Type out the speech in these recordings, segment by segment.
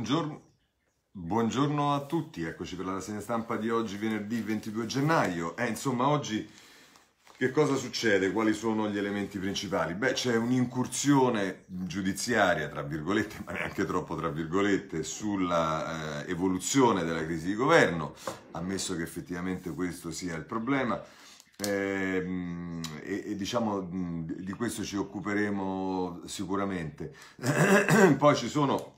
Buongiorno, buongiorno, a tutti, eccoci per la rassegna stampa di oggi, venerdì 22 gennaio. Eh, insomma, oggi che cosa succede? Quali sono gli elementi principali? Beh, c'è un'incursione giudiziaria, tra virgolette, ma neanche troppo, tra virgolette, sulla eh, evoluzione della crisi di governo, ammesso che effettivamente questo sia il problema. Ehm, e, e, diciamo di questo ci occuperemo sicuramente. Poi ci sono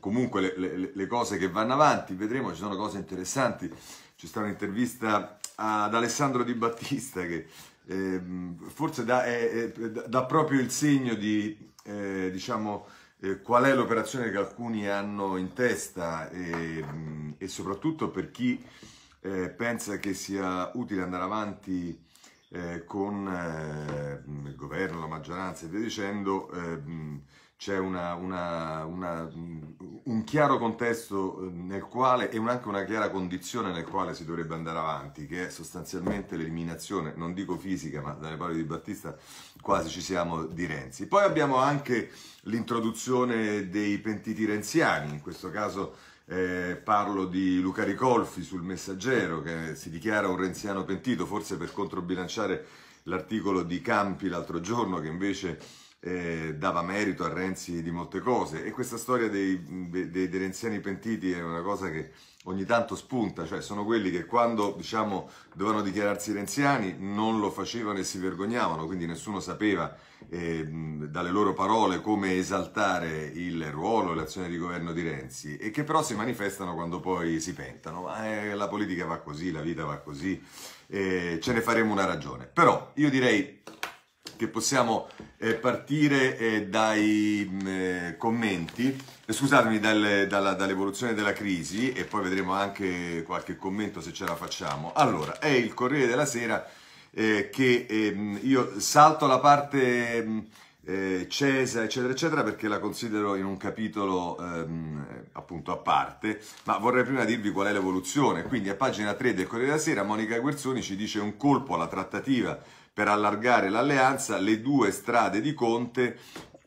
comunque le, le, le, cose che vanno avanti, vedremo, ci sono cose interessanti. C'è stata un'intervista ad Alessandro Di Battista che eh, forse dà, è, dà, proprio il segno di, eh, diciamo, eh, qual è l'operazione che alcuni hanno in testa e, mm, e soprattutto per chi eh, pensa che sia utile andare avanti eh, con eh, il governo, la maggioranza e via dicendo mm, c'è una, una, una, un chiaro contesto eh, nel quale e anche una chiara condizione nel quale si dovrebbe andare avanti, che è sostanzialmente l'eliminazione, non dico fisica, ma dalle parole di Battista quasi ci siamo di Renzi. Poi abbiamo anche l'introduzione dei pentiti renziani, in questo caso eh, parlo di Luca Ricolfi sul Messaggero, che si dichiara un renziano pentito, forse per controbilanciare l'articolo di Campi l'altro giorno, che invece eh, dava merito a Renzi di molte cose e questa storia dei, dei, dei, renziani pentiti è una cosa che ogni tanto spunta, cioè sono quelli che quando diciamo, dovevano dichiararsi renziani non lo facevano e si vergognavano, quindi nessuno sapeva eh, dalle loro parole come esaltare il ruolo e l'azione di governo di Renzi e che però si manifestano quando poi si pentano, eh, la politica va così, la vita va così, eh, ce ne faremo una ragione. Però io direi che possiamo eh, partire eh, dai mm, eh, commenti, eh, scusatemi, dal, dalla, dall'evoluzione della crisi e poi vedremo anche qualche commento se ce la facciamo. Allora, è il Corriere della Sera eh, che ehm, io salto la parte... Mm, cesa, eccetera, eccetera, perché la considero in un capitolo ehm, appunto a parte, ma vorrei prima dirvi qual è l'evoluzione. Quindi a pagina 3 del Corriere della Sera Monica Guerzoni ci dice un colpo alla trattativa per allargare l'alleanza, le due strade di Conte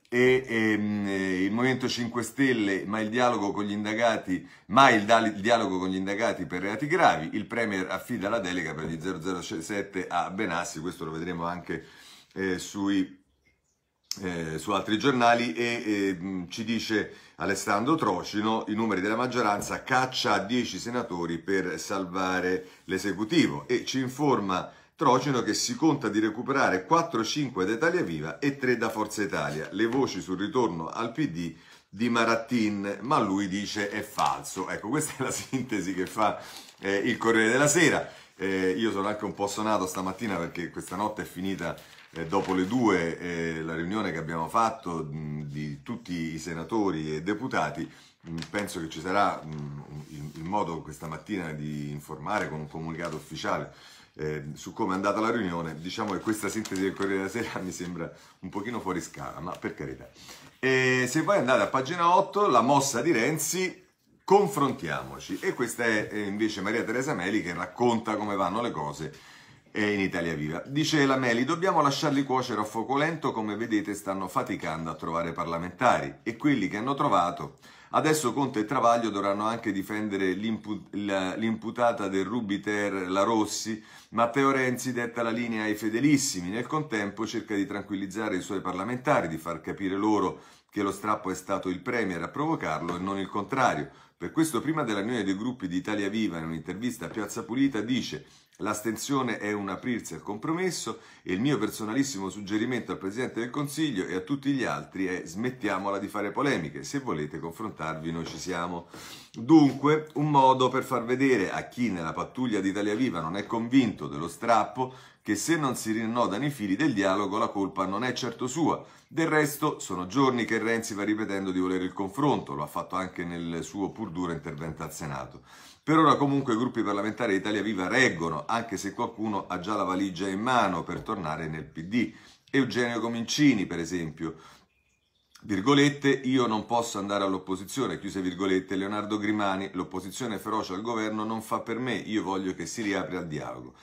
e, e, ehm, eh, il Movimento 5 Stelle, ma il dialogo con gli indagati, ma il, il, dialogo con gli indagati per reati gravi, il Premier affida la delega per gli 007 a Benassi, questo lo vedremo anche eh, sui eh, su altri giornali e eh, ci dice Alessandro Trocino i numeri della maggioranza caccia 10 senatori per salvare l'esecutivo e ci informa Trocino che si conta di recuperare 4-5 da Italia Viva e 3 da Forza Italia. Le voci sul ritorno al PD di Marattin, ma lui dice è falso. Ecco, questa è la sintesi che fa eh, il Corriere della Sera. Eh, io sono anche un po' sonato stamattina perché questa notte è finita eh, dopo le due eh, la riunione che abbiamo fatto mh, mm, di tutti i senatori e deputati mm, penso che ci sarà mm, il, modo questa mattina di informare con un comunicato ufficiale Ehm, su come è andata la riunione, diciamo che questa sintesi del Corriere della Sera mi sembra un pochino fuori scala, ma per carità. E se voi andate a pagina 8, la mossa di Renzi, confrontiamoci. E questa è eh, invece Maria Teresa Meli che racconta come vanno le cose eh, in Italia Viva. Dice la Meli, dobbiamo lasciarli cuocere a fuoco lento, come vedete stanno faticando a trovare parlamentari e quelli che hanno trovato Adesso Conte e Travaglio dovranno anche difendere l'impu- l'imputata del Rubiter La Rossi. Matteo Renzi detta la linea ai fedelissimi, nel contempo cerca di tranquillizzare i suoi parlamentari, di far capire loro che lo strappo è stato il Premier a provocarlo e non il contrario. Per questo prima della riunione dei gruppi di Italia Viva in un'intervista a Piazza Pulita dice L'astensione è un aprirsi al compromesso e il mio personalissimo suggerimento al Presidente del Consiglio e a tutti gli altri è smettiamola di fare polemiche, se volete confrontarvi noi ci siamo. Dunque, un modo per far vedere a chi nella pattuglia di Italia Viva non è convinto dello strappo che se non si rinnodano i fili del dialogo la colpa non è certo sua. Del resto sono giorni che Renzi va ripetendo di volere il confronto, lo ha fatto anche nel suo pur duro intervento al Senato. Per ora comunque i gruppi parlamentari Italia Viva reggono, anche se qualcuno ha già la valigia in mano per tornare nel PD. Eugenio Comincini, per esempio, virgolette, io non posso andare all'opposizione, chiuse virgolette, Leonardo Grimani, l'opposizione feroce al governo non fa per me, io voglio che si riapra al dialogo.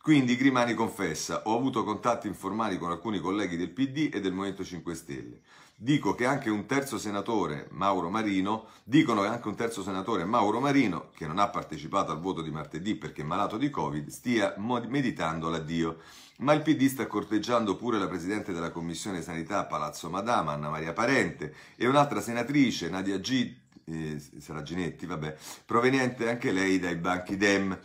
Quindi Grimani confessa, ho avuto contatti informali con alcuni colleghi del PD e del Movimento 5 Stelle dico che anche un terzo senatore, Mauro Marino, dicono che anche un terzo senatore, Mauro Marino, che non ha partecipato al voto di martedì perché è malato di Covid, stia meditando l'addio. Ma il PD sta corteggiando pure la Presidente della Commissione Sanità Palazzo Madama, Anna Maria Parente, e un'altra senatrice, Nadia G, eh, Saraginetti, vabbè, proveniente anche lei dai banchi DEM.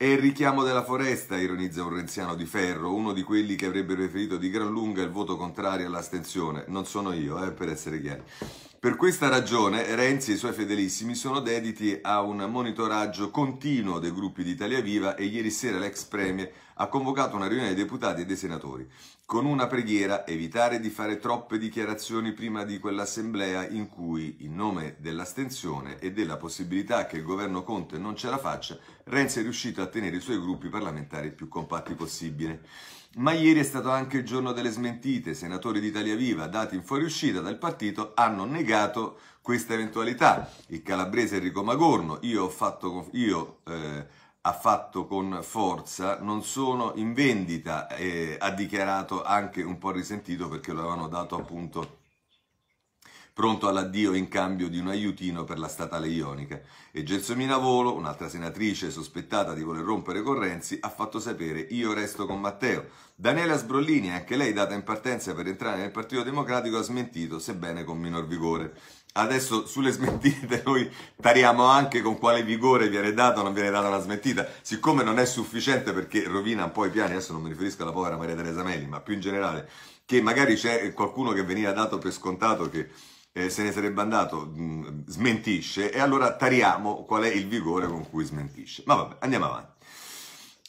È il richiamo della foresta, ironizza un renziano di ferro, uno di quelli che avrebbe preferito di gran lunga il voto contrario all'astensione. Non sono io, eh, per essere chiari. Per questa ragione Renzi e i suoi fedelissimi sono dediti a un monitoraggio continuo dei gruppi di Italia Viva e ieri sera l'ex premier ha convocato una riunione dei deputati e dei senatori con una preghiera evitare di fare troppe dichiarazioni prima di quell'assemblea in cui, in nome dell'astensione e della possibilità che il governo Conte non ce la faccia, Renzi è riuscito a tenere i suoi gruppi parlamentari più compatti possibile. Ma ieri è stato anche il giorno delle smentite. Senatori d'Italia Viva, dati in fuoriuscita dal partito, hanno negato questa eventualità. Il calabrese Enrico Magorno, io ho fatto... Io, eh, ha fatto con forza non sono in vendita, eh, ha dichiarato anche un po' risentito perché lo avevano dato appunto pronto all'addio in cambio di un aiutino per la statale ionica. E Gelsomina Volo, un'altra senatrice sospettata di voler rompere con ha fatto sapere io resto con Matteo. Daniela Sbrollini, anche lei data in partenza per entrare nel Partito Democratico, ha smentito, sebbene con minor vigore. Adesso sulle smentite noi tariamo anche con quale vigore viene data o non viene data una smentita. Siccome non è sufficiente perché rovina un po' i piani, adesso non mi riferisco alla povera Maria Teresa Meli, ma più in generale, che magari c'è qualcuno che veniva dato per scontato che eh, se ne sarebbe andato, mh, smentisce e allora tariamo qual è il vigore con cui smentisce. Ma vabbè, andiamo avanti.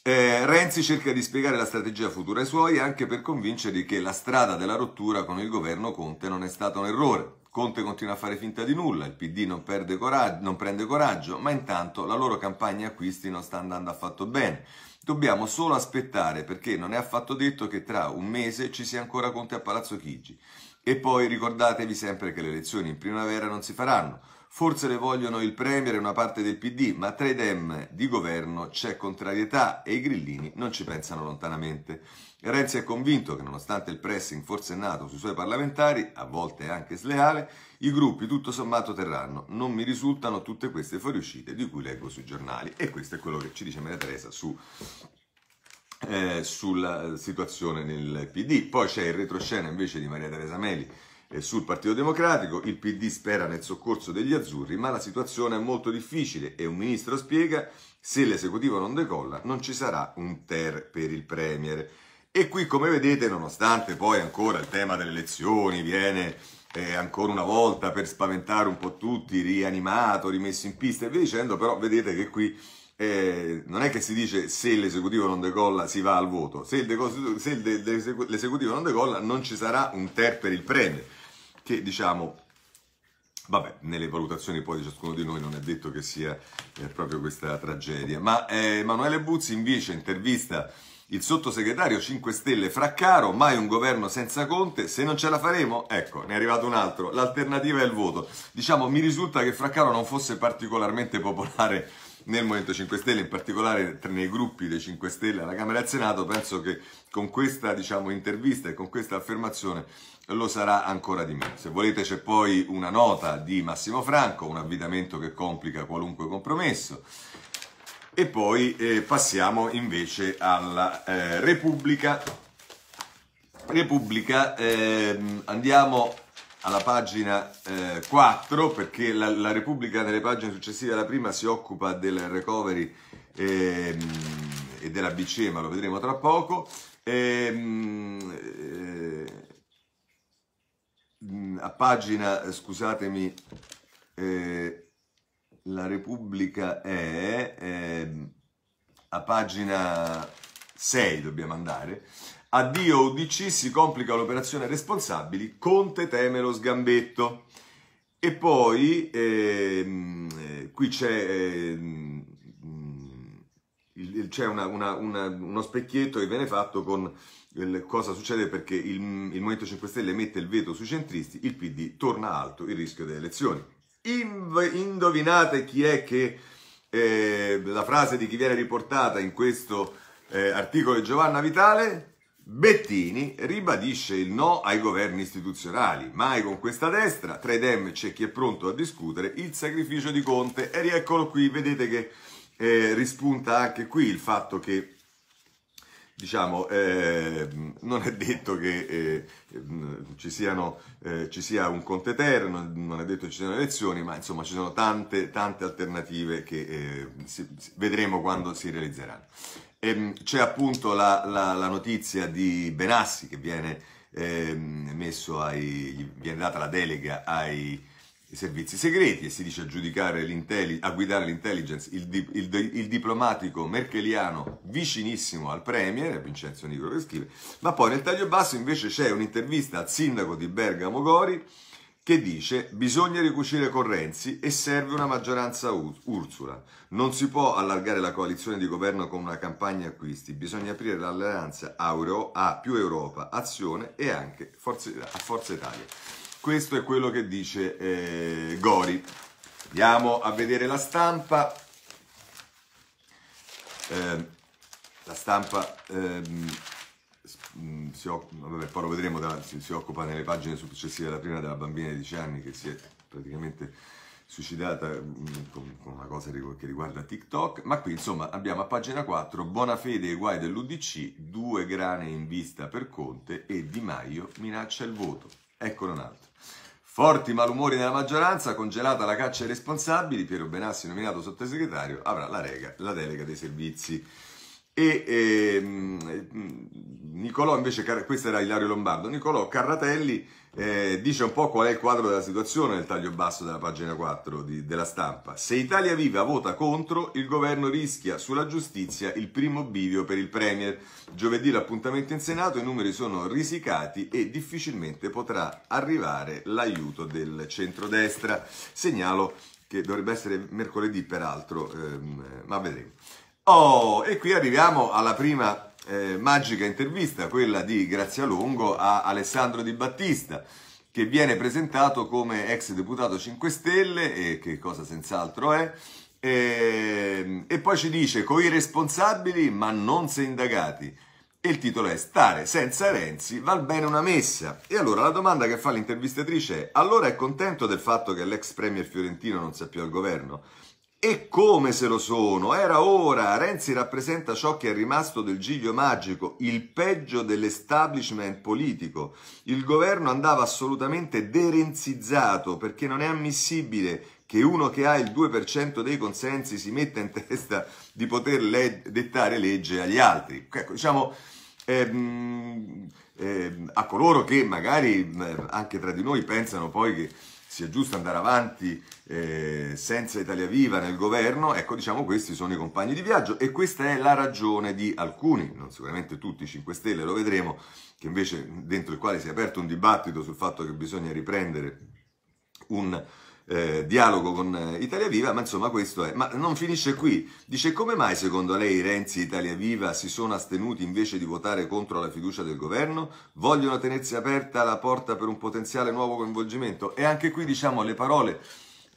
Eh, Renzi cerca di spiegare la strategia futura ai suoi anche per convincerli che la strada della rottura con il governo Conte non è stata un errore Conte continua a fare finta di nulla, il PD non, coraggio, non prende coraggio, ma intanto la loro campagna acquisti non sta andando affatto bene. Dobbiamo solo aspettare perché non è affatto detto che tra un mese ci sia ancora Conte a Palazzo Chigi. E poi ricordatevi sempre che le elezioni in primavera non si faranno. Forse le vogliono il Premier e una parte del PD, ma tra i dem di governo c'è contrarietà e i grillini non ci pensano lontanamente. Renzi è convinto che nonostante il pressing forsennato sui suoi parlamentari, a volte anche sleale, i gruppi tutto sommato terranno. Non mi risultano tutte queste fuoriuscite di cui leggo sui giornali. E questo è quello che ci dice Maria Teresa su, eh, sulla situazione nel PD. Poi c'è il retroscena invece di Maria Teresa Meli eh, sul Partito Democratico, il PD spera nel soccorso degli azzurri, ma la situazione è molto difficile e un ministro spiega se l'esecutivo non decolla non ci sarà un ter per il Premier. E qui, come vedete, nonostante poi ancora il tema delle elezioni viene eh, ancora una volta per spaventare un po' tutti, rianimato, rimesso in pista e via dicendo, però vedete che qui eh, non è che si dice se l'esecutivo non decolla si va al voto, se, de- se de- de- l'esecutivo non decolla non ci sarà un ter per il Premier, che diciamo Vabbè, nelle valutazioni poi di ciascuno di noi non è detto che sia eh, proprio questa tragedia. Ma eh, Emanuele Buzzi invece intervista il sottosegretario 5 Stelle Fraccaro, mai un governo senza Conte, se non ce la faremo, ecco, ne è arrivato un altro, l'alternativa è il voto. Diciamo, mi risulta che Fraccaro non fosse particolarmente popolare nel Movimento 5 Stelle, in particolare nei gruppi dei 5 Stelle alla Camera e al Senato, penso che con questa diciamo, intervista e con questa affermazione lo sarà ancora di meno. Se volete c'è poi una nota di Massimo Franco, un avvitamento che complica qualunque compromesso, e poi eh, passiamo invece alla eh, Repubblica. Repubblica, ehm, andiamo alla pagina eh, 4 perché la, la, Repubblica nelle pagine successive alla prima si occupa del recovery ehm, e della BCE, ma lo vedremo tra poco. Ehm, eh, mm, a pagina, scusatemi, eh, la Repubblica è, è ehm, a pagina 6 dobbiamo andare. Addio UDC, si complica l'operazione responsabili, Conte teme lo sgambetto. E poi ehm, eh, qui c'è, ehm, mm, c'è una, una, una, uno specchietto che viene fatto con il, cosa succede perché il, il Movimento 5 Stelle mette il veto sui centristi, il PD torna alto il rischio delle elezioni. Indovinate chi è che eh, la frase di chi viene riportata in questo eh, articolo di Giovanna Vitale? Bettini ribadisce il no ai governi istituzionali. Mai con questa destra, tra i dem c'è chi è pronto a discutere il sacrificio di Conte. E rieccolo qui, vedete che eh, rispunta anche qui il fatto che diciamo, eh, non è detto che eh, ci, siano, eh, ci, sia un conte eterno, non è detto che ci siano elezioni, ma insomma ci sono tante, tante alternative che eh, si, vedremo quando si realizzeranno. E, ehm, c'è appunto la, la, la, notizia di Benassi che viene, ehm, messo ai, viene data la delega ai i servizi segreti e si dice a, a guidare l'intelligence il, di, il, il, diplomatico merkeliano vicinissimo al premier, Vincenzo Nicolo che scrive, ma poi nel taglio basso invece c'è un'intervista al sindaco di Bergamo Gori che dice bisogna ricucire con Renzi e serve una maggioranza Ursula. Non si può allargare la coalizione di governo con una campagna acquisti, bisogna aprire l'alleanza Auro a più Europa, Azione e anche Forza, a Forza Italia questo è quello che dice eh, Gori. Andiamo a vedere la stampa. Eh, la stampa ehm, mm, si, vabbè, poi lo vedremo, da, si, si, occupa nelle pagine successive alla prima della bambina di 10 anni che si è praticamente suicidata mm, con, con, una cosa che riguarda TikTok, ma qui insomma abbiamo a pagina 4 Buona fede e guai dell'Udc, due grane in vista per Conte e Di Maio minaccia il voto. Eccolo un altro. Forti malumori nella maggioranza, congelata la caccia ai responsabili, Piero Benassi nominato sottosegretario, avrà la, rega, la delega dei servizi. E ehm, Nicolò invece, questo era Ilario Lombardo, Nicolò Carratelli eh, dice un po' qual è il quadro della situazione nel taglio basso della pagina 4 di, della stampa. Se Italia Viva vota contro, il governo rischia sulla giustizia il primo bivio per il Premier. Giovedì l'appuntamento in Senato, i numeri sono risicati e difficilmente potrà arrivare l'aiuto del centrodestra. Segnalo che dovrebbe essere mercoledì peraltro, ehm, ma vedremo. Oh, e qui arriviamo alla prima eh, magica intervista, quella di Grazialongo a Alessandro Di Battista, che viene presentato come ex deputato 5 Stelle, e che cosa senz'altro è, e, ehm, e poi ci dice coi responsabili ma non se indagati. E il titolo è Stare senza Renzi val bene una messa. E allora la domanda che fa l'intervistatrice è: allora è contento del fatto che l'ex premier fiorentino non sia più al governo? E come se lo sono, era ora. Renzi rappresenta ciò che è rimasto del giglio magico, il peggio dell'establishment politico. Il governo andava assolutamente derenzizzato perché non è ammissibile che uno che ha il 2% dei consensi si metta in testa di poter le- dettare legge agli altri. Ecco, diciamo, ehm, ehm, a coloro che magari ehm, anche tra di noi pensano poi che sia giusto andare avanti eh, senza Italia Viva nel governo, ecco diciamo questi sono i compagni di viaggio e questa è la ragione di alcuni, non sicuramente tutti i 5 Stelle, lo vedremo, che invece dentro il quale si è aperto un dibattito sul fatto che bisogna riprendere un eh, dialogo con eh, Italia Viva, ma insomma questo è. Ma non finisce qui. Dice come mai secondo lei Renzi e Italia Viva si sono astenuti invece di votare contro la fiducia del governo? Vogliono tenersi aperta la porta per un potenziale nuovo coinvolgimento? E anche qui diciamo le parole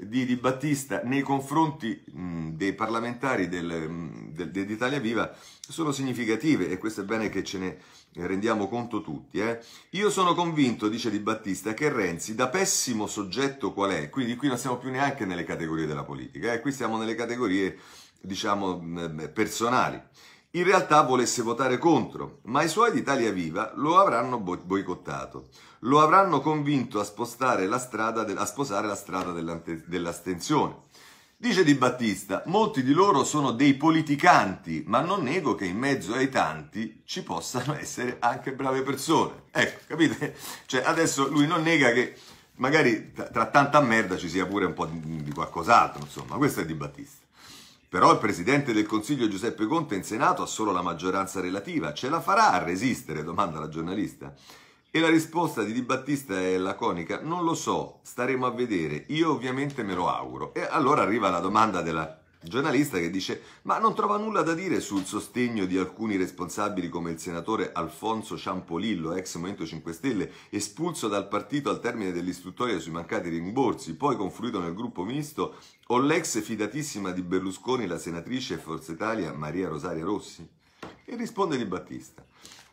di, di Battista nei confronti mh, mm, dei parlamentari del, mm, del, dell'Italia Viva sono significative e questo è bene che ce ne rendiamo conto tutti. Eh? Io sono convinto, dice Di Battista, che Renzi, da pessimo soggetto qual è, quindi qui non siamo più neanche nelle categorie della politica, eh? qui siamo nelle categorie, diciamo, mm, personali in realtà volesse votare contro, ma i suoi di Italia Viva lo avranno boicottato, lo avranno convinto a, de- a sposare la strada dell'astensione. Dice Di Battista, molti di loro sono dei politicanti, ma non nego che in mezzo ai tanti ci possano essere anche brave persone. Ecco, capite? Cioè, adesso lui non nega che magari tra tanta merda ci sia pure un po' di qualcos'altro, insomma, questo è Di Battista. Però il Presidente del Consiglio Giuseppe Conte in Senato ha solo la maggioranza relativa. Ce la farà a resistere? domanda la giornalista. E la risposta di Di Battista è laconica, non lo so, staremo a vedere, io ovviamente me lo auguro. E allora arriva la domanda della giornalista che dice ma non trova nulla da dire sul sostegno di alcuni responsabili come il senatore Alfonso Ciampolillo, ex Movimento 5 Stelle, espulso dal partito al termine dell'istruttoria sui mancati rimborsi, poi confluito nel gruppo misto, o l'ex fidatissima di Berlusconi, la senatrice Forza Italia Maria Rosaria Rossi? E risponde Di Battista,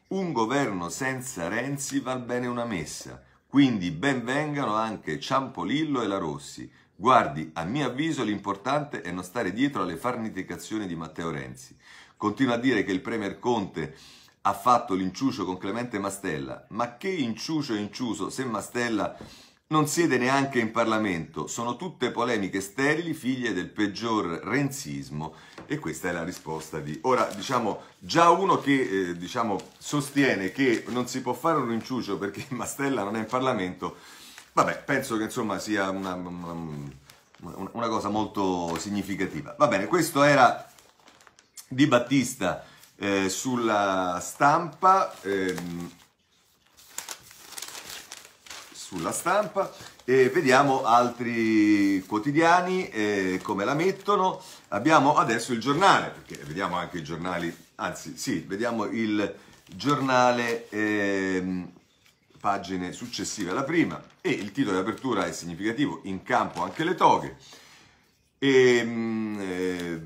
un governo senza Renzi va bene una messa, quindi benvengano anche Ciampolillo e la Rossi, Guardi, a mio avviso l'importante è non stare dietro alle farniticazioni di Matteo Renzi. Continua a dire che il Premier Conte ha fatto l'inciucio con Clemente Mastella, ma che inciucio è inciuso se Mastella non siede neanche in Parlamento? Sono tutte polemiche sterili, figlie del peggior renzismo e questa è la risposta di... Ora, diciamo, già uno che eh, diciamo, sostiene che non si può fare un inciucio perché Mastella non è in Parlamento Vabbè, penso che insomma sia una, una, una cosa molto significativa. Va bene, questo era Di Battista eh, sulla stampa. Ehm, sulla stampa e vediamo altri quotidiani eh, come la mettono. Abbiamo adesso il giornale, perché vediamo anche i giornali, anzi sì, vediamo il giornale ehm, pagine successive alla prima e il titolo di apertura è significativo, in campo anche le toghe. E, ehm, eh,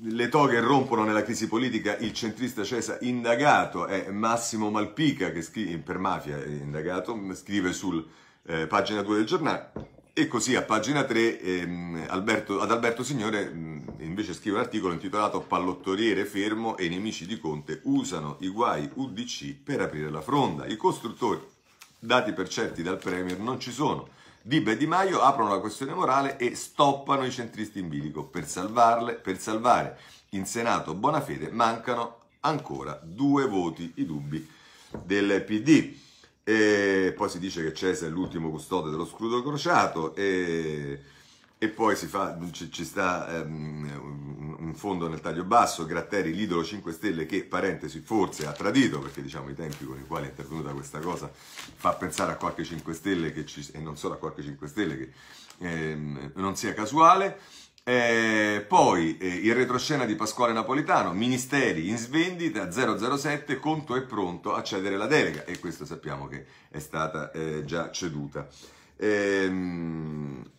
le toghe rompono nella crisi politica il centrista Cesa indagato, è Massimo Malpica che scrive, per mafia indagato, scrive sul eh, pagina 2 del giornale e così a pagina 3 ehm, Alberto, ad Alberto Signore mh, invece scrive un articolo intitolato Pallottoriere fermo e i nemici di Conte usano i guai UDC per aprire la fronda. I costruttori, dati per certi dal Premier, non ci sono. Diba e Di Maio aprono la questione morale e stoppano i centristi in bilico. Per, salvarle, per salvare in Senato Bonafede mancano ancora due voti, i dubbi del PD. E poi si dice che Cesare è l'ultimo custode dello scudo crociato e, e poi fa, ci, ci, sta um, un fondo nel taglio basso, Gratteri, l'idolo 5 Stelle che, parentesi, forse ha tradito, perché diciamo i tempi con i quali è intervenuta questa cosa fa pensare a qualche 5 Stelle, ci, e non solo a qualche 5 Stelle, che ehm, non sia casuale. Eh, poi eh, il retroscena di Pasquale Napolitano, Ministeri in svendita 007, conto è pronto a cedere la delega e questa sappiamo che è stata eh, già ceduta. Ehm,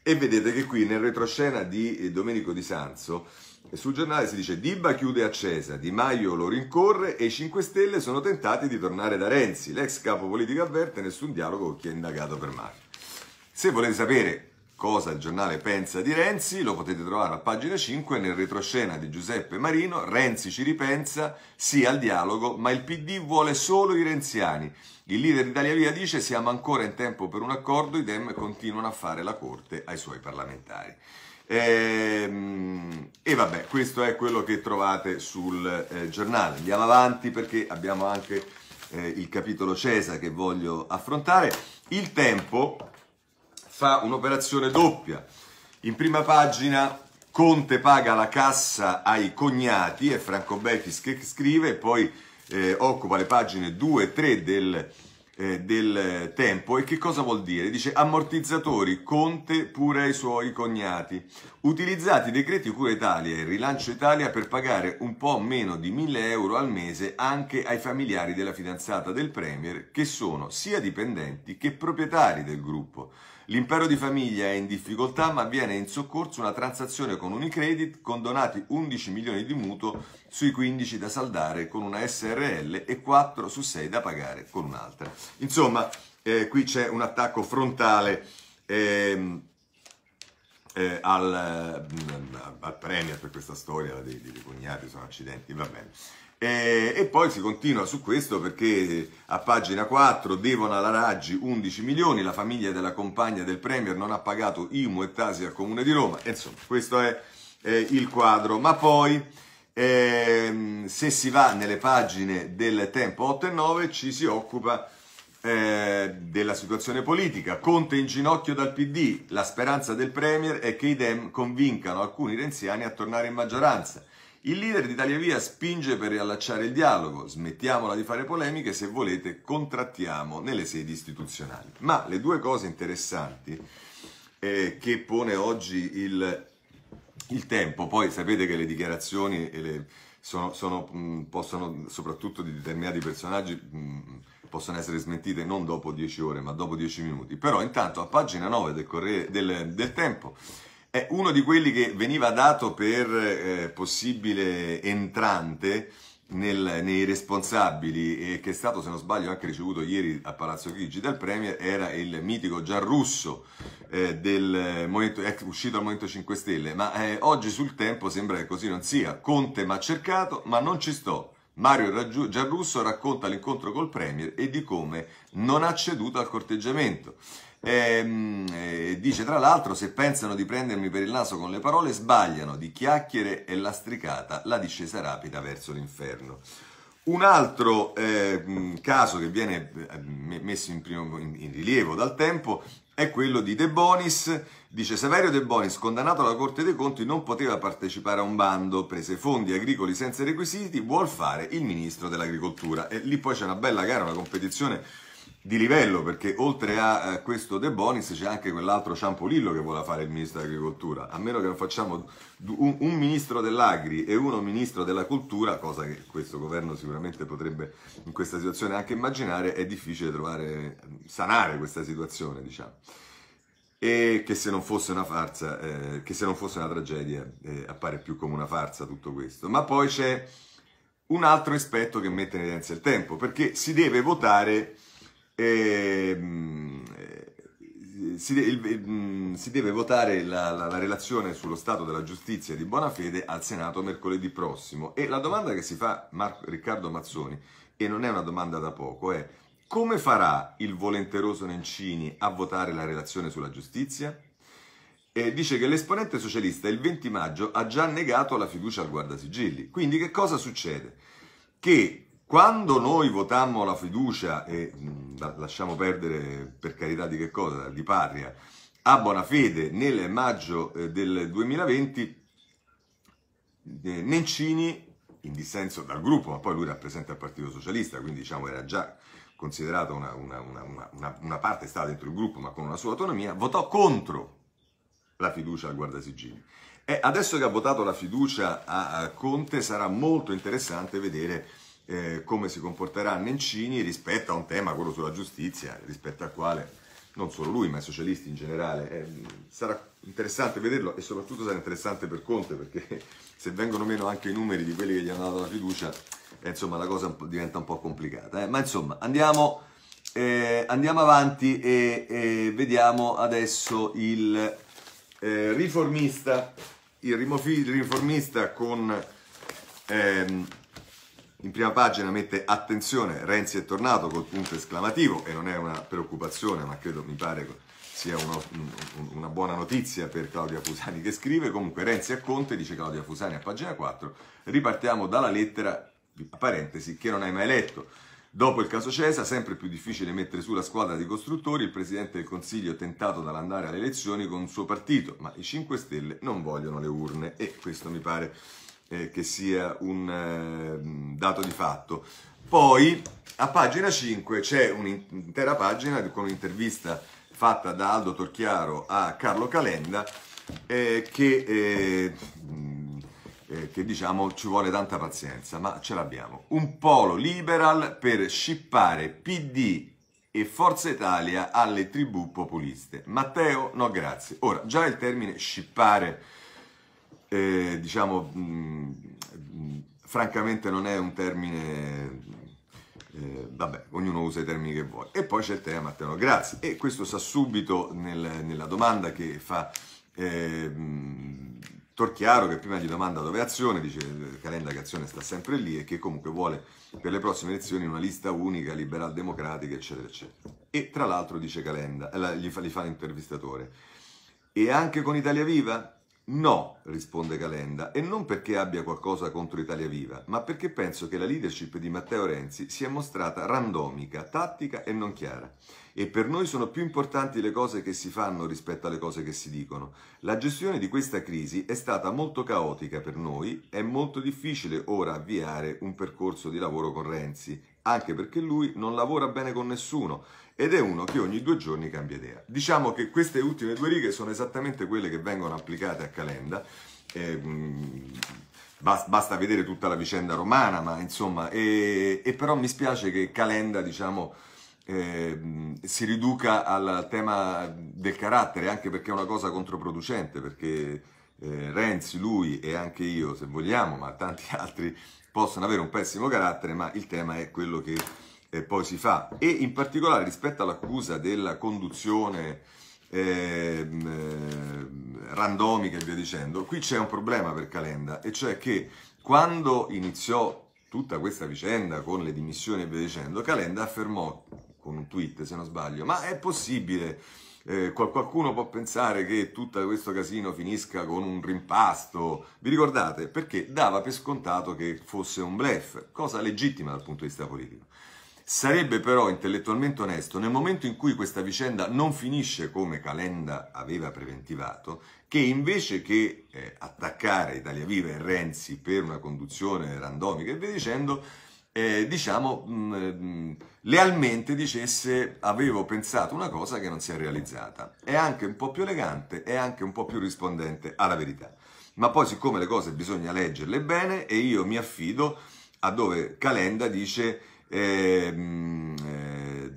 e vedete che qui nel retroscena di eh, Domenico Di Sanzo eh, sul giornale si dice Dibba chiude accesa, Di Maio lo rincorre e i 5 Stelle sono tentati di tornare da Renzi. L'ex capo politico avverte nessun dialogo con chi è indagato per mafia. Se volete sapere cosa il giornale pensa di Renzi, lo potete trovare a pagina 5 nel retroscena di Giuseppe Marino, Renzi ci ripensa, sì al dialogo, ma il PD vuole solo i renziani. Il leader di Italia Via dice siamo ancora in tempo per un accordo, i Dem continuano a fare la corte ai suoi parlamentari. E, ehm, e vabbè, questo è quello che trovate sul eh, giornale. Andiamo avanti perché abbiamo anche eh, il capitolo Cesa che voglio affrontare. Il tempo fa un'operazione doppia. In prima pagina Conte paga la cassa ai cognati, è Franco Betis che scrive, poi eh, occupa le pagine 2 e 3 del, eh, del tempo. E che cosa vuol dire? Dice ammortizzatori, Conte pure ai suoi cognati. Utilizzati i decreti Cura Italia e Rilancio Italia per pagare un po' meno di 1000 euro al mese anche ai familiari della fidanzata del Premier, che sono sia dipendenti che proprietari del gruppo. L'impero di famiglia è in difficoltà ma viene in soccorso una transazione con Unicredit con donati 11 milioni di mutuo sui 15 da saldare con una SRL e 4 su 6 da pagare con un'altra. Insomma, eh, qui c'è un attacco frontale eh, eh, al, mm, al, Premier per questa storia dei, dei cognati, sono accidenti, va bene. E, e, poi si continua su questo perché a pagina 4 devono alla Raggi 11 milioni, la famiglia della compagna del Premier non ha pagato IMU e Tasi al Comune di Roma, insomma questo è, è il quadro. Ma poi eh, se si va nelle pagine del Tempo 8 e 9 ci si occupa eh, della situazione politica. Conte in ginocchio dal PD, la speranza del Premier è che i Dem convincano alcuni renziani a tornare in maggioranza. Il leader di Italia Via spinge per riallacciare il dialogo, smettiamola di fare polemiche, se volete contrattiamo nelle sedi istituzionali. Ma le due cose interessanti eh, che pone oggi il, il, tempo, poi sapete che le dichiarazioni le, sono, sono, mh, mm, possono, soprattutto di determinati personaggi, mh, mm, possono essere smentite non dopo 10 ore ma dopo 10 minuti, però intanto a pagina 9 del, Corriere, del, del tempo è uno di quelli che veniva dato per eh, possibile entrante nel, nei responsabili e che è stato, se non sbaglio, anche ricevuto ieri a Palazzo Chigi dal Premier, era il mitico Gianrusso eh, del movimento, eh, uscito dal Movimento 5 Stelle, ma eh, oggi sul tempo sembra che così non sia. Conte mi ha cercato, ma non ci sto. Mario Raggi- Gianrusso racconta l'incontro col Premier e di come non ha ceduto al corteggiamento. E, ehm, eh, dice tra l'altro: Se pensano di prendermi per il naso con le parole, sbagliano di chiacchiere e lastricata la discesa rapida verso l'inferno. Un altro eh, caso che viene ehm, messo in, primo, in, in, rilievo dal tempo è quello di De Bonis. Dice Saverio De Bonis, condannato alla Corte dei Conti, non poteva partecipare a un bando, prese fondi agricoli senza requisiti, vuol fare il ministro dell'agricoltura. E lì poi c'è una bella gara, una competizione di livello, perché oltre a eh, questo De Bonis c'è anche quell'altro Ciampolillo che vuole fare il ministro dell'agricoltura, a meno che non facciamo un, un, ministro dell'agri e uno ministro della cultura, cosa che questo governo sicuramente potrebbe in questa situazione anche immaginare, è difficile trovare, eh, sanare questa situazione, diciamo. E che se non fosse una farsa, eh, che se non fosse una tragedia, eh, appare più come una farsa tutto questo. Ma poi c'è un altro aspetto che mette in evidenza il tempo, perché si deve votare Ehm, si, de- il, mm, si, deve votare la, la, la, relazione sullo stato della giustizia di buona fede al Senato mercoledì prossimo. E la domanda che si fa Mar- Riccardo Mazzoni, e non è una domanda da poco, è come farà il volenteroso Nencini a votare la relazione sulla giustizia? E dice che l'esponente socialista il 20 maggio ha già negato la fiducia al guardasigilli. Quindi che cosa succede? Che quando noi votammo la fiducia, e mh, lasciamo perdere per carità di che cosa, di patria, a Bonafede nel maggio eh, del 2020, eh, Nencini, in dissenso dal gruppo, ma poi lui rappresenta il Partito Socialista, quindi diciamo era già considerata una, una, una, una, parte stata dentro il gruppo, ma con una sua autonomia, votò contro la fiducia al guardasigini. E adesso che ha votato la fiducia a Conte sarà molto interessante vedere eh, come si comporterà Nencini rispetto a un tema, quello sulla giustizia, rispetto al quale non solo lui ma i socialisti in generale, eh, sarà interessante vederlo e soprattutto sarà interessante per Conte perché se vengono meno anche i numeri di quelli che gli hanno dato la fiducia, eh, insomma la cosa diventa un po' complicata. Eh. Ma insomma andiamo, eh, andiamo avanti e, e, vediamo adesso il eh, riformista, il, riformista con... Ehm, in prima pagina mette attenzione, Renzi è tornato col punto esclamativo e non è una preoccupazione, ma credo mi pare sia uno, un, una buona notizia per Claudia Fusani che scrive. Comunque Renzi a Conte, dice Claudia Fusani a pagina 4, ripartiamo dalla lettera, parentesi, che non hai mai letto. Dopo il caso Cesa, sempre più difficile mettere su la squadra di costruttori, il Presidente del Consiglio è tentato dall'andare alle elezioni con il suo partito, ma i 5 Stelle non vogliono le urne e questo mi pare eh, che sia un eh, dato di fatto. Poi a pagina 5 c'è un'intera pagina con un'intervista fatta da Aldo Torchiaro a Carlo Calenda eh, che, eh, eh, che diciamo ci vuole tanta pazienza, ma ce l'abbiamo. Un polo liberal per scippare PD e Forza Italia alle tribù populiste. Matteo, no grazie. Ora, già il termine scippare eh, diciamo, mh, mm, mh, francamente non è un termine... Eh, vabbè, ognuno usa i termini che vuole. E poi c'è il tema Matteo Grazie. E questo sta subito nel, nella domanda che fa eh, mm, Torchiaro, che prima gli domanda dove è Azione, dice eh, Calenda che Azione sta sempre lì e che comunque vuole per le prossime elezioni una lista unica, liberal democratica, eccetera, eccetera. E tra l'altro dice Calenda, eh, gli fa, gli fa l'intervistatore, e anche con Italia Viva? No, risponde Calenda, e non perché abbia qualcosa contro Italia Viva, ma perché penso che la leadership di Matteo Renzi sia mostrata randomica, tattica e non chiara. E per noi sono più importanti le cose che si fanno rispetto alle cose che si dicono. La gestione di questa crisi è stata molto caotica per noi, è molto difficile ora avviare un percorso di lavoro con Renzi anche perché lui non lavora bene con nessuno ed è uno che ogni due giorni cambia idea. Diciamo che queste ultime due righe sono esattamente quelle che vengono applicate a Calenda. Eh, mm, basta vedere tutta la vicenda romana, ma insomma, e, e però mi spiace che Calenda, diciamo, eh, si riduca al tema del carattere, anche perché è una cosa controproducente, perché eh, Renzi, lui e anche io, se vogliamo, ma tanti altri possono avere un pessimo carattere, ma il tema è quello che eh, poi si fa. E in particolare rispetto all'accusa della conduzione ehm, eh, randomica e via dicendo, qui c'è un problema per Calenda, e cioè che quando iniziò tutta questa vicenda con le dimissioni e via dicendo, Calenda affermò con un tweet, se non sbaglio, ma è possibile eh, qualcuno può pensare che tutto questo casino finisca con un rimpasto, vi ricordate? Perché dava per scontato che fosse un blef, cosa legittima dal punto di vista politico. Sarebbe però intellettualmente onesto, nel momento in cui questa vicenda non finisce come Calenda aveva preventivato, che invece che eh, attaccare Italia Viva e Renzi per una conduzione randomica e via dicendo, eh, diciamo, mh, mm, mm, lealmente dicesse avevo pensato una cosa che non si è realizzata. È anche un po' più elegante, è anche un po' più rispondente alla verità. Ma poi siccome le cose bisogna leggerle bene e io mi affido a dove Calenda dice eh, eh,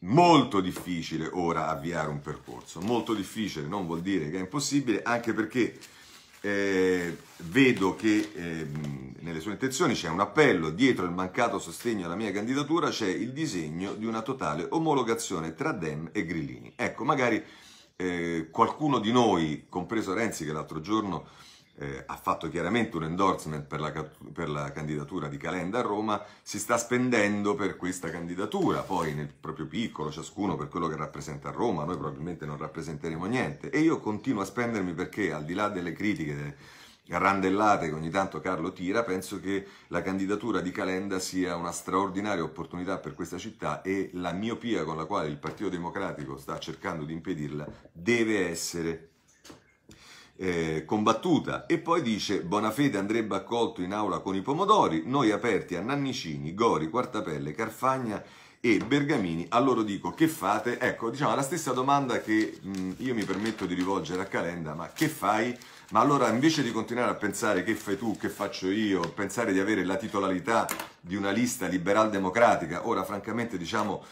molto difficile ora avviare un percorso, molto difficile non vuol dire che è impossibile, anche perché eh, vedo che eh, nelle sue intenzioni c'è un appello, dietro il mancato sostegno alla mia candidatura c'è il disegno di una totale omologazione tra Dem e Grillini. Ecco, magari eh, qualcuno di noi, compreso Renzi che l'altro giorno eh, ha fatto chiaramente un endorsement per la, per la, candidatura di Calenda a Roma, si sta spendendo per questa candidatura, poi nel proprio piccolo, ciascuno per quello che rappresenta a Roma, noi probabilmente non rappresenteremo niente e io continuo a spendermi perché al di là delle critiche delle randellate che ogni tanto Carlo tira, penso che la candidatura di Calenda sia una straordinaria opportunità per questa città e la miopia con la quale il Partito Democratico sta cercando di impedirla deve essere eh, combattuta e poi dice Bonafede andrebbe accolto in aula con i pomodori, noi aperti a Nannicini, Gori, Quartapelle, Carfagna e Bergamini, a loro dico che fate? Ecco, diciamo la stessa domanda che mh, io mi permetto di rivolgere a Calenda, ma che fai? Ma allora invece di continuare a pensare che fai tu, che faccio io, pensare di avere la titolarità di una lista liberal democratica, ora francamente diciamo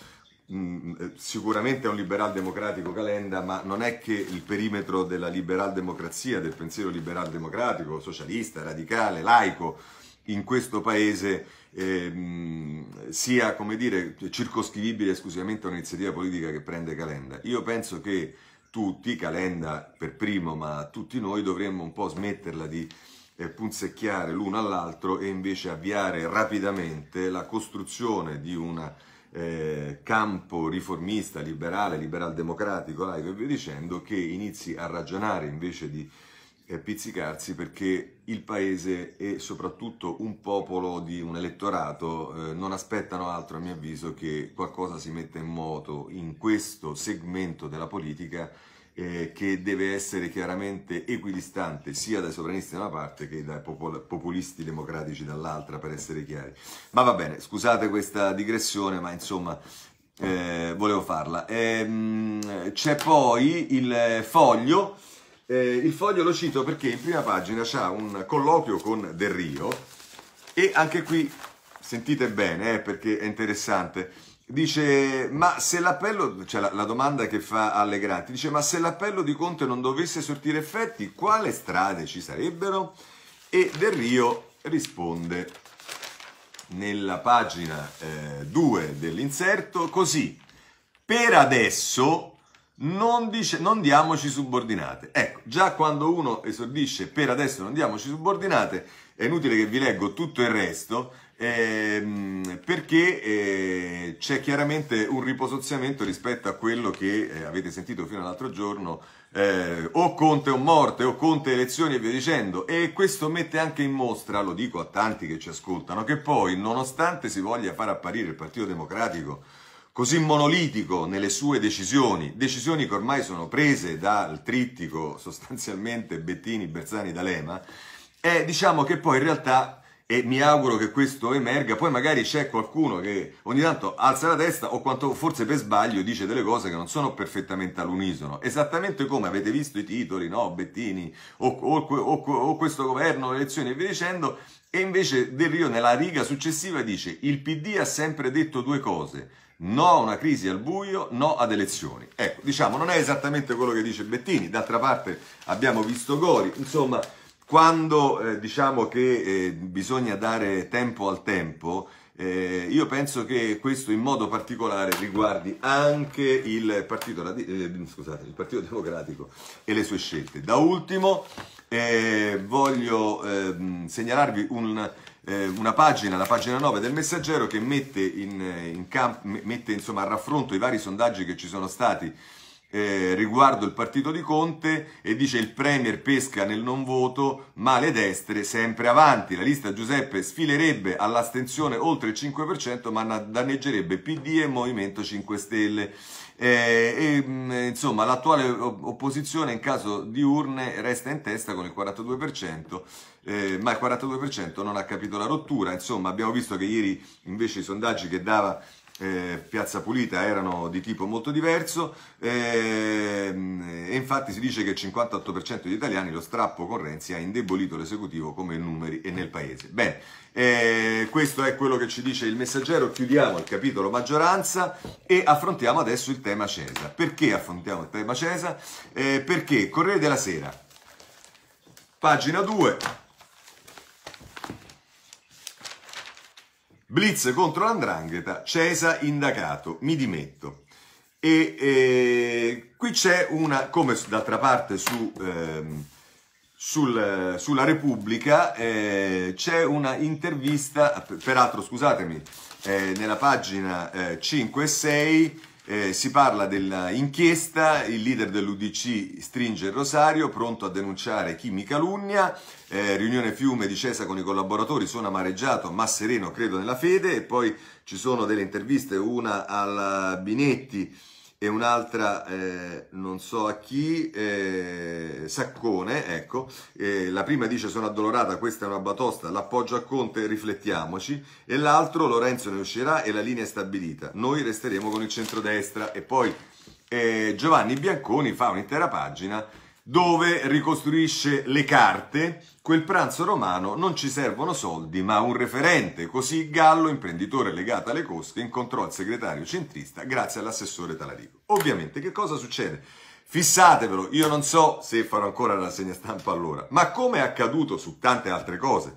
eh, sicuramente è un liberal democratico Calenda, ma non è che il perimetro della liberal democrazia, del pensiero liberal democratico, socialista, radicale, laico, in questo paese ehm, sia, come dire, circoscrivibile esclusivamente a un'iniziativa politica che prende Calenda. Io penso che tutti, Calenda per primo, ma tutti noi dovremmo un po' smetterla di eh, punzecchiare l'uno all'altro e invece avviare rapidamente la costruzione di una eh, campo riformista, liberale, liberal democratico, laico e via dicendo, che inizi a ragionare invece di eh, pizzicarsi perché il paese e soprattutto un popolo di un elettorato eh, non aspettano altro, a mio avviso, che qualcosa si metta in moto in questo segmento della politica eh, che deve essere chiaramente equidistante sia dai sovranisti da una parte che dai popol- populisti democratici dall'altra, per essere chiari. Ma va bene, scusate questa digressione, ma insomma eh, volevo farla. Ehm, c'è poi il foglio, eh, il foglio lo cito perché in prima pagina c'è un colloquio con Del Rio e anche qui sentite bene eh, perché è interessante. Dice, ma se l'appello, cioè la, la, domanda che fa Allegranti, dice, ma se l'appello di Conte non dovesse sortire effetti, quale strade ci sarebbero? E Del Rio risponde nella pagina 2 eh, dell'inserto così, per adesso non, dice, non diamoci subordinate. Ecco, già quando uno esordisce per adesso non diamoci subordinate, è inutile che vi leggo tutto il resto, ehm, perché eh, c'è chiaramente un riposoziamento rispetto a quello che eh, avete sentito fino all'altro giorno, eh, o Conte o morte, o Conte elezioni e via dicendo, e questo mette anche in mostra, lo dico a tanti che ci ascoltano, che poi nonostante si voglia far apparire il Partito Democratico così monolitico nelle sue decisioni, decisioni che ormai sono prese dal trittico sostanzialmente Bettini, Bersani, D'Alema, è eh, diciamo che poi in realtà e mi auguro che questo emerga. Poi magari c'è qualcuno che ogni tanto alza la testa o quanto, forse per sbaglio dice delle cose che non sono perfettamente all'unisono. Esattamente come avete visto i titoli, no? Bettini o, o, o, o questo governo, le elezioni e via dicendo. E invece Del Rio nella riga successiva dice il PD ha sempre detto due cose. No a una crisi al buio, no ad elezioni. Ecco, diciamo, non è esattamente quello che dice Bettini. D'altra parte abbiamo visto Gori. Insomma... Quando eh, diciamo che eh, bisogna dare tempo al tempo, eh, io penso che questo in modo particolare riguardi anche il Partito, eh, scusate, il partito Democratico e le sue scelte. Da ultimo eh, voglio ehm, segnalarvi un, eh, una pagina, la pagina 9 del Messaggero, che mette, in, in camp- mette insomma, a raffronto i vari sondaggi che ci sono stati eh, riguardo il partito di Conte e dice il Premier pesca nel non voto, ma le destre sempre avanti. La lista Giuseppe sfilerebbe all'astensione oltre il 5%, ma danneggerebbe PD e Movimento 5 Stelle. Eh, e, mm, insomma, l'attuale opposizione in caso di urne resta in testa con il 42%, eh, ma il 42% non ha capito la rottura. Insomma, abbiamo visto che ieri invece i sondaggi che dava eh, Piazza Pulita erano di tipo molto diverso eh, e infatti si dice che il 58% degli italiani lo strappo con Renzi ha indebolito l'esecutivo come numeri e nel paese. Bene, eh, questo è quello che ci dice il messaggero, chiudiamo il capitolo maggioranza e affrontiamo adesso il tema Cesa. Perché affrontiamo il tema Cesa? Eh, perché Corriere della Sera, pagina 2 Blitz contro l'andrangheta, Cesa indagato, mi dimetto. E eh, qui c'è una, come d'altra parte su, eh, sul, sulla Repubblica, eh, c'è una intervista, peraltro scusatemi, eh, nella pagina 5 eh, e 6, eh, si parla dell'inchiesta, il leader dell'Udc stringe il rosario, pronto a denunciare chi mi calunnia, eh, riunione fiume di Cesa con i collaboratori, sono amareggiato ma sereno credo nella fede e poi ci sono delle interviste, una al Binetti e un'altra eh, non so a chi, eh, Saccone, ecco, eh, la prima dice sono addolorata, questa è una batosta, l'appoggio a Conte, riflettiamoci, e l'altro Lorenzo ne uscirà e la linea è stabilita, noi resteremo con il centrodestra e poi eh, Giovanni Bianconi fa un'intera pagina dove ricostruisce le carte. Quel pranzo romano non ci servono soldi, ma un referente. Così Gallo, imprenditore legato alle coste, incontrò il segretario centrista grazie all'assessore Talarico. Ovviamente, che cosa succede? Fissatevelo, io non so se farò ancora la segna stampa allora, ma come è accaduto su tante altre cose,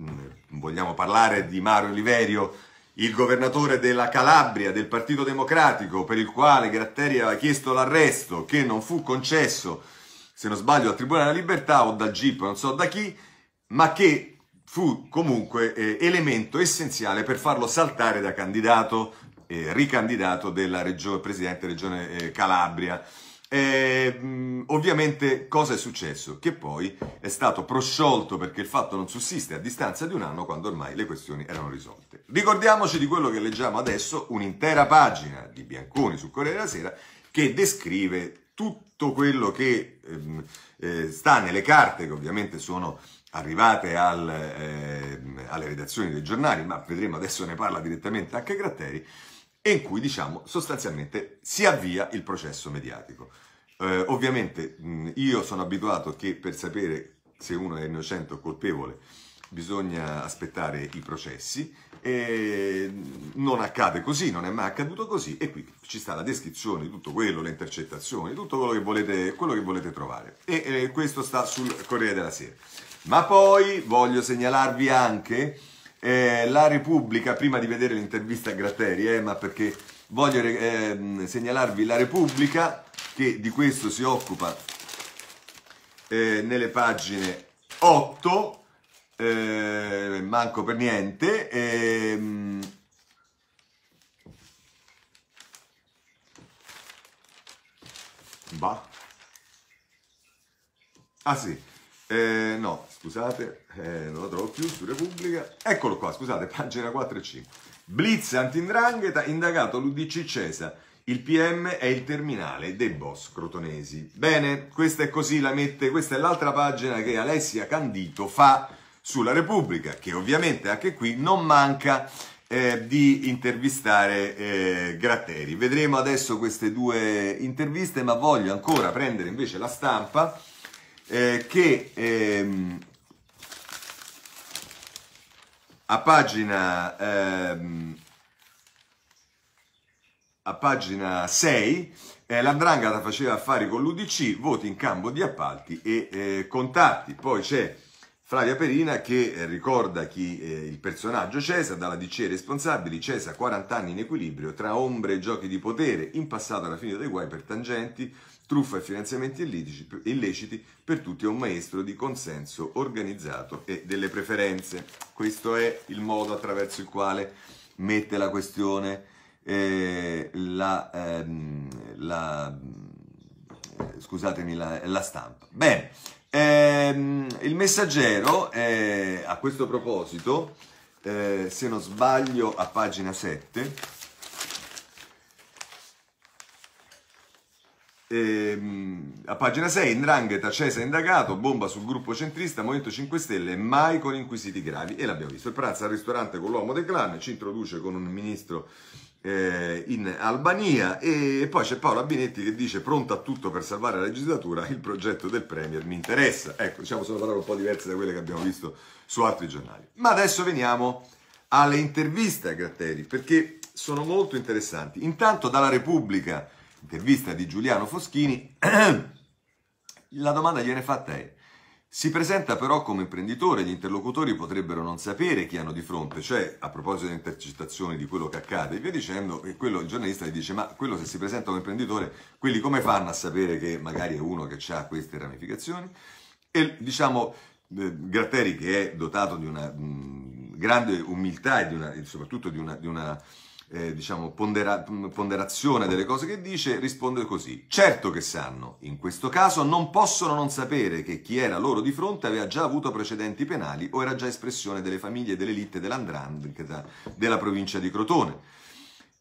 mm, vogliamo parlare di Mario Oliverio, il governatore della Calabria del Partito Democratico per il quale Gratteri aveva chiesto l'arresto che non fu concesso se non sbaglio, dal Tribunale della Libertà o dal GIP, non so da chi, ma che fu comunque eh, elemento essenziale per farlo saltare da candidato, eh, ricandidato della regione, Presidente Regione eh, Calabria. E, eh, ovviamente cosa è successo? Che poi è stato prosciolto perché il fatto non sussiste a distanza di un anno quando ormai le questioni erano risolte. Ricordiamoci di quello che leggiamo adesso, un'intera pagina di Bianconi sul Corriere della Sera che descrive tutto quello che ehm, eh, sta nelle carte, che ovviamente sono arrivate al, ehm, alle redazioni dei giornali, ma vedremo adesso ne parla direttamente anche Gratteri, e in cui diciamo sostanzialmente si avvia il processo mediatico. Eh, ovviamente mh, io sono abituato che per sapere se uno è innocente o colpevole bisogna aspettare i processi e non accade così, non è mai accaduto così e qui ci sta la descrizione di tutto quello, le intercettazioni, tutto quello che volete, quello che volete trovare e, e questo sta sul Corriere della Sera. Ma poi voglio segnalarvi anche eh, la Repubblica, prima di vedere l'intervista a Gratteri, eh, ma perché voglio eh, segnalarvi la Repubblica che di questo si occupa eh, nelle pagine 8 eh, manco per niente. Eh, bah. Ah sì, eh, no, scusate, eh, non lo trovo più su Repubblica. Eccolo qua, scusate, pagina 4 e 5. Blitz antindrangheta, indagato l'Udc Cesa. Il PM è il terminale dei boss crotonesi. Bene, questa è così, la mette, questa è l'altra pagina che Alessia Candito fa sulla Repubblica, che ovviamente anche qui non manca eh, di intervistare eh, Gratteri. Vedremo adesso queste due interviste, ma voglio ancora prendere invece la stampa eh, che ehm, a pagina... Ehm, a pagina 6 eh, l'Andrangheta faceva affari con l'UDC, voti in cambio di appalti e eh, contatti. Poi c'è Flavia Perina che eh, ricorda chi eh, il personaggio Cesa, dalla DC responsabili, Cesa 40 anni in equilibrio tra ombre e giochi di potere, in passato alla fine dei guai per tangenti, truffa e finanziamenti illeciti, per tutti è un maestro di consenso organizzato e delle preferenze. Questo è il modo attraverso il quale mette la questione eh, la, ehm, la, scusatemi, la, la stampa. Bene. Ehm, il messaggero, eh, a questo proposito, eh, se non sbaglio, a pagina 7, ehm, a pagina 6, Indrangheta, Cesa indagato, bomba sul gruppo centrista, Movimento 5 Stelle, mai con inquisiti gravi, e l'abbiamo visto. Il pranzo al ristorante con l'uomo del clan, ci introduce con un ministro eh, in Albania e poi c'è Paola Binetti che dice pronta a tutto per salvare la legislatura, il progetto del Premier mi interessa. Ecco, diciamo sono parole un po' diverse da quelle che abbiamo visto su altri giornali. Ma adesso veniamo alle interviste a Gratteri perché sono molto interessanti. Intanto dalla Repubblica, intervista di Giuliano Foschini, la domanda viene fatta è si presenta però come imprenditore, gli interlocutori potrebbero non sapere chi hanno di fronte, cioè a proposito di intercettazioni di quello che accade e via dicendo, e quello, il giornalista gli dice ma quello se si presenta come imprenditore, quelli come fanno a sapere che magari è uno che ha queste ramificazioni? E diciamo, eh, Gratteri che è dotato di una mh, mm, grande umiltà e, di una, soprattutto di una, di una eh, diciamo, pondera- ponderazione delle cose che dice, risponde così. Certo che sanno, in questo caso non possono non sapere che chi era loro di fronte aveva già avuto precedenti penali o era già espressione delle famiglie dell'elite dell'andrangheta della provincia di Crotone.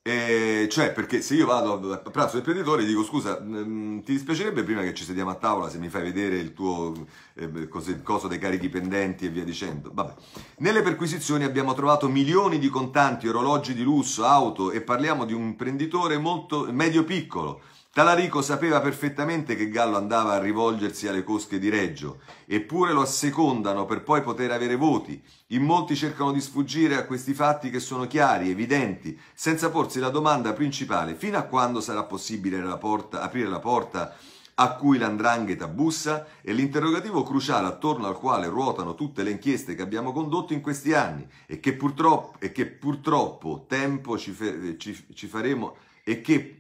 E eh, cioè, perché se io vado a pranzo del prenditore e dico scusa, mh, mm, ti dispiacerebbe prima che ci sediamo a tavola se mi fai vedere il tuo eh, cose, coso dei carichi pendenti e via dicendo? Vabbè. Nelle perquisizioni abbiamo trovato milioni di contanti, orologi di lusso, auto e parliamo di un imprenditore molto medio-piccolo Talarico sapeva perfettamente che Gallo andava a rivolgersi alle cosche di Reggio, eppure lo assecondano per poi poter avere voti. In molti cercano di sfuggire a questi fatti che sono chiari, evidenti, senza porsi la domanda principale, fino a quando sarà possibile la porta, aprire la porta a cui l'andrangheta bussa e l'interrogativo cruciale attorno al quale ruotano tutte le inchieste che abbiamo condotto in questi anni e che purtroppo, e che purtroppo tempo ci, fe, ci, ci faremo e che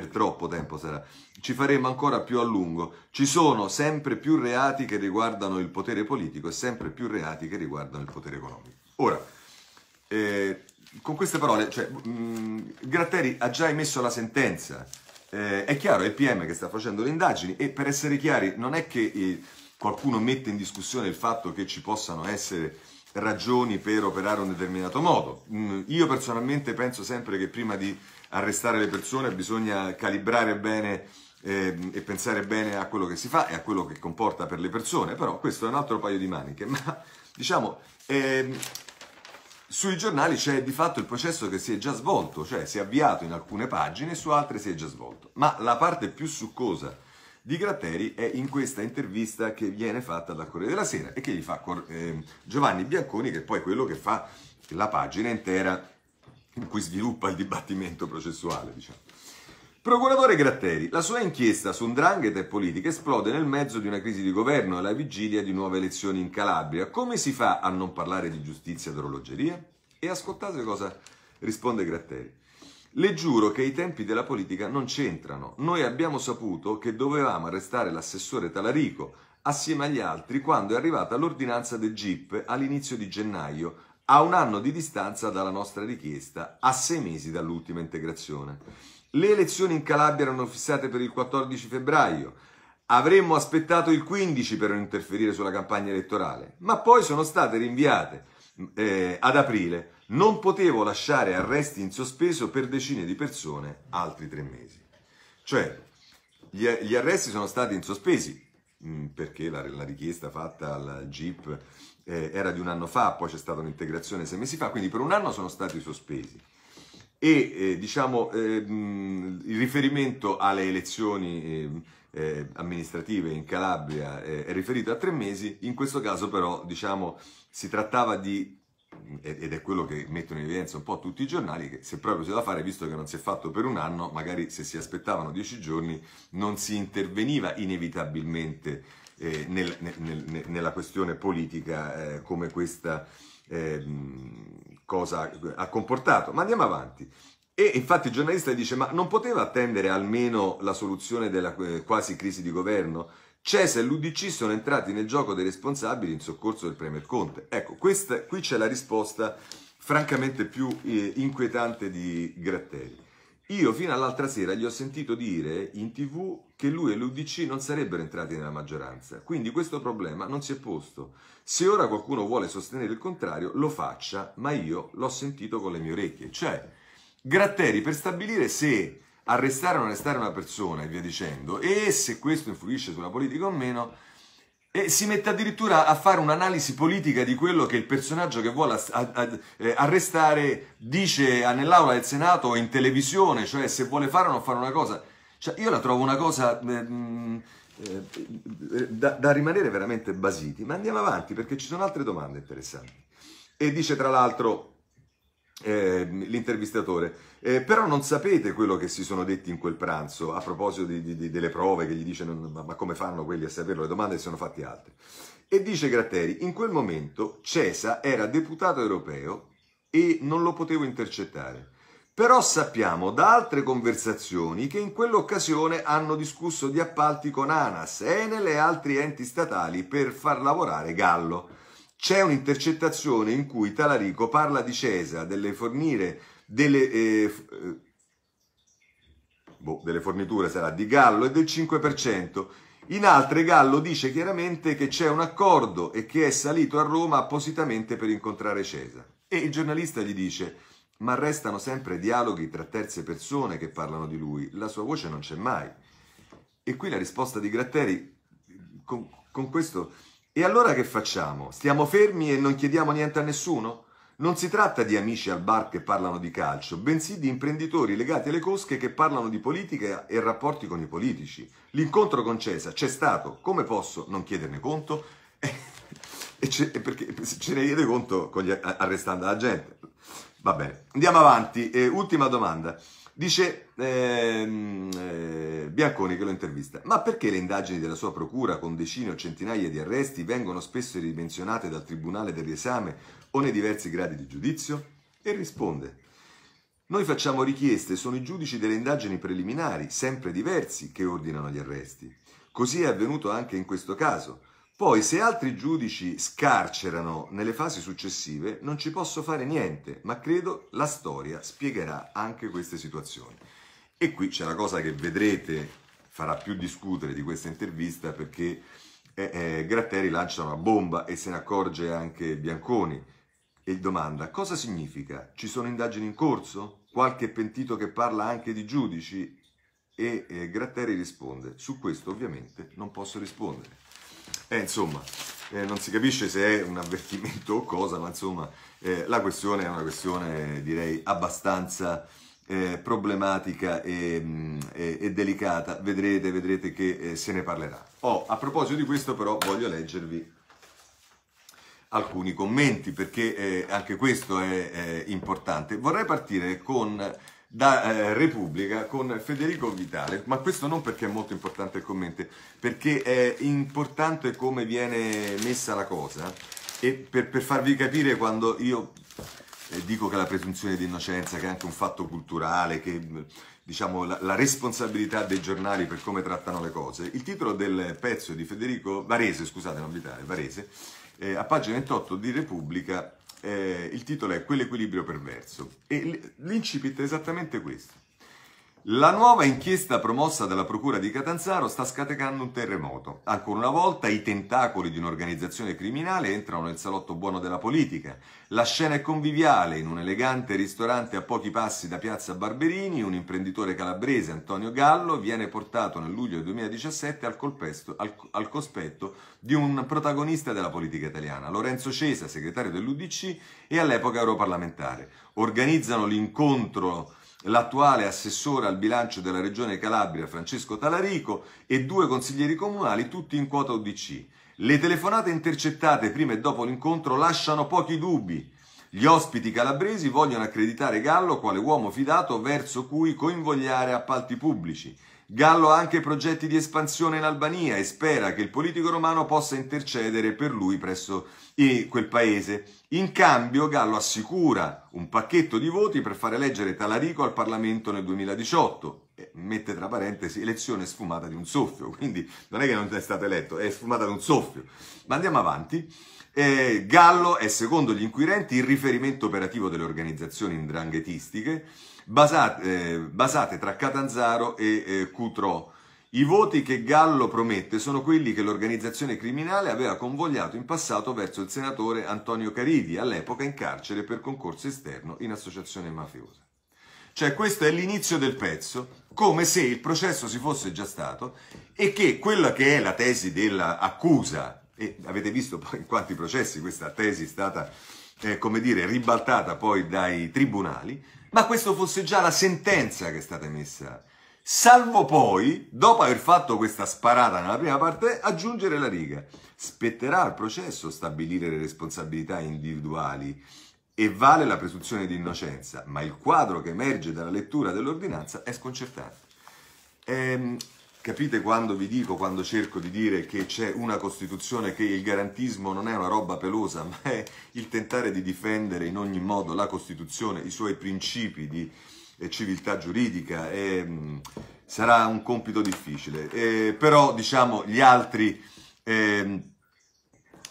per troppo tempo sarà, ci faremo ancora più a lungo. Ci sono sempre più reati che riguardano il potere politico e sempre più reati che riguardano il potere economico. Ora, eh, con queste parole, cioè, mh, mm, Gratteri ha già emesso la sentenza. Eh, è chiaro, è il PM che sta facendo le indagini e per essere chiari, non è che eh, qualcuno mette in discussione il fatto che ci possano essere ragioni per operare in un determinato modo. Mh, mm, io personalmente penso sempre che prima di arrestare le persone, bisogna calibrare bene eh, e pensare bene a quello che si fa e a quello che comporta per le persone, però questo è un altro paio di maniche. Ma diciamo, eh, sui giornali c'è di fatto il processo che si è già svolto, cioè si è avviato in alcune pagine, su altre si è già svolto. Ma la parte più succosa di Gratteri è in questa intervista che viene fatta dal Corriere della Sera e che gli fa eh, Giovanni Bianconi, che è poi quello che fa la pagina intera in cui sviluppa il dibattimento processuale, diciamo. Procuratore Gratteri, la sua inchiesta su ndrangheta e politica esplode nel mezzo di una crisi di governo e alla vigilia di nuove elezioni in Calabria. Come si fa a non parlare di giustizia e orologeria? E ascoltate cosa risponde Gratteri. Le giuro che i tempi della politica non c'entrano. Noi abbiamo saputo che dovevamo arrestare l'assessore Talarico assieme agli altri quando è arrivata l'ordinanza del GIP all'inizio di gennaio a un anno di distanza dalla nostra richiesta, a sei mesi dall'ultima integrazione. Le elezioni in Calabria erano fissate per il 14 febbraio. Avremmo aspettato il 15 per non interferire sulla campagna elettorale, ma poi sono state rinviate eh, ad aprile. Non potevo lasciare arresti in sospeso per decine di persone altri tre mesi. Cioè, gli, gli arresti sono stati in sospesi, mm, perché la, la, richiesta fatta al GIP eh, era di un anno fa, poi c'è stata un'integrazione sei mesi fa, quindi per un anno sono stati sospesi. E eh, diciamo mh, ehm, il riferimento alle elezioni eh, eh, amministrative in Calabria eh, è riferito a tre mesi, in questo caso però diciamo si trattava di ed è quello che mettono in evidenza un po' tutti i giornali, che se proprio c'è da fare, visto che non si è fatto per un anno, magari se si aspettavano dieci giorni non si interveniva inevitabilmente eh, nel, nel, nel, nella questione politica eh, come questa ehm, eh, cosa ha comportato. Ma andiamo avanti. E infatti il giornalista dice: Ma non poteva attendere almeno la soluzione della eh, quasi crisi di governo? Cesa e l'UDC sono entrati nel gioco dei responsabili in soccorso del Premier Conte. Ecco, questa, qui c'è la risposta francamente più eh, inquietante di Gratteri. Io fino all'altra sera gli ho sentito dire in tv che lui e l'UDC non sarebbero entrati nella maggioranza, quindi questo problema non si è posto. Se ora qualcuno vuole sostenere il contrario, lo faccia, ma io l'ho sentito con le mie orecchie. Cioè, Gratteri per stabilire se arrestare o non arrestare una persona e via dicendo, e se questo influisce sulla politica o meno, e si mette addirittura a fare un'analisi politica di quello che il personaggio che vuole a, a, eh, arrestare dice nell'aula del Senato o in televisione, cioè se vuole fare o non fare una cosa. Cioè, io la trovo una cosa eh, mm, eh, da, da, rimanere veramente basiti, ma andiamo avanti perché ci sono altre domande interessanti. E dice tra l'altro ehm, l'intervistatore, eh, però non sapete quello che si sono detti in quel pranzo a proposito di, di, di, delle prove che gli dice ma, ma come fanno quelli a saperlo, le domande si sono fatte altre. E dice Gratteri, in quel momento Cesa era deputato europeo e non lo potevo intercettare. Però sappiamo da altre conversazioni che in quell'occasione hanno discusso di appalti con ANAS, Enel e altri enti statali per far lavorare Gallo. C'è un'intercettazione in cui Talarico parla di Cesa, delle fornire delle, eh, eh, boh, delle forniture sarà di Gallo e del 5%. In altre Gallo dice chiaramente che c'è un accordo e che è salito a Roma appositamente per incontrare Cesare. E il giornalista gli dice, ma restano sempre dialoghi tra terze persone che parlano di lui, la sua voce non c'è mai. E qui la risposta di Gratteri con, con questo... E allora che facciamo? Stiamo fermi e non chiediamo niente a nessuno? Non si tratta di amici al bar che parlano di calcio, bensì di imprenditori legati alle cosche che parlano di politica e rapporti con i politici. L'incontro con Cesa c'è stato, come posso non chiederne conto? E ce, perché ce ne chiede conto gli, arrestando la gente. Va bene, andiamo avanti. Eh, ultima domanda. Dice ehm, eh, Bianconi che lo intervista, ma perché le indagini della sua procura con decine o centinaia di arresti vengono spesso ridimensionate dal Tribunale del Riesame o nei diversi gradi di giudizio? E risponde, noi facciamo richieste, sono i giudici delle indagini preliminari, sempre diversi, che ordinano gli arresti. Così è avvenuto anche in questo caso. Poi, se altri giudici scarcerano nelle fasi successive, non ci posso fare niente, ma credo la storia spiegherà anche queste situazioni. E qui c'è la cosa che vedrete farà più discutere di questa intervista perché eh, eh, Gratteri lancia una bomba e se ne accorge anche Bianconi e domanda cosa significa? Ci sono indagini in corso? Qualche pentito che parla anche di giudici? E eh, Gratteri risponde, su questo ovviamente non posso rispondere. Eh, insomma, eh, non si capisce se è un avvertimento o cosa, ma insomma eh, la questione è una questione direi abbastanza eh, problematica e, mh, mm, e, e, delicata. Vedrete, vedrete che eh, se ne parlerà. Oh, a proposito di questo però voglio leggervi alcuni commenti perché eh, anche questo è, è, importante. Vorrei partire con, da eh, Repubblica con Federico Vitale, ma questo non perché è molto importante il commento, perché è importante come viene messa la cosa e per, per farvi capire quando io eh, dico che la presunzione di innocenza, che è anche un fatto culturale, che diciamo, la, la, responsabilità dei giornali per come trattano le cose, il titolo del pezzo di Federico Varese, scusate, non Vitale, Varese, eh, a pagina 28 di Repubblica eh, il titolo è Quell'equilibrio perverso e l'incipit è esattamente questo. La nuova inchiesta promossa dalla Procura di Catanzaro sta scatenando un terremoto. Ancora una volta i tentacoli di un'organizzazione criminale entrano nel salotto buono della politica. La scena è conviviale. In un elegante ristorante a pochi passi da Piazza Barberini, un imprenditore calabrese, Antonio Gallo, viene portato nel luglio 2017 al, colpesto, al, al cospetto di un protagonista della politica italiana, Lorenzo Cesa, segretario dell'UDC e all'epoca europarlamentare. Organizzano l'incontro l'attuale assessore al bilancio della Regione Calabria Francesco Talarico e due consiglieri comunali tutti in quota UDC. Le telefonate intercettate prima e dopo l'incontro lasciano pochi dubbi. Gli ospiti calabresi vogliono accreditare Gallo quale uomo fidato verso cui coinvogliare appalti pubblici. Gallo ha anche progetti di espansione in Albania e spera che il politico romano possa intercedere per lui presso quel paese. In cambio, Gallo assicura un pacchetto di voti per fare eleggere Talarico al Parlamento nel 2018. E mette tra parentesi elezione sfumata di un soffio, quindi non è che non è stato eletto, è sfumata di un soffio. Ma andiamo avanti. Eh, Gallo è secondo gli inquirenti il riferimento operativo delle organizzazioni indranghetistiche basate, eh, basate tra Catanzaro e eh, Coutreau. I voti che Gallo promette sono quelli che l'organizzazione criminale aveva convogliato in passato verso il senatore Antonio Caridi, all'epoca in carcere per concorso esterno in associazione mafiosa. Cioè questo è l'inizio del pezzo, come se il processo si fosse già stato e che quella che è la tesi dell'accusa, e avete visto poi in quanti processi questa tesi è stata, eh, come dire, ribaltata poi dai tribunali, ma questo fosse già la sentenza che è stata emessa. Salvo poi, dopo aver fatto questa sparata nella prima parte, aggiungere la riga. Spetterà al processo stabilire le responsabilità individuali e vale la presunzione di innocenza, ma il quadro che emerge dalla lettura dell'ordinanza è sconcertante. Ehm, Capite quando vi dico, quando cerco di dire che c'è una Costituzione, che il garantismo non è una roba pelosa, ma è il tentare di difendere in ogni modo la Costituzione, i suoi principi di eh, civiltà giuridica. E, mh, mm, sarà un compito difficile. E, però, diciamo, gli altri, eh,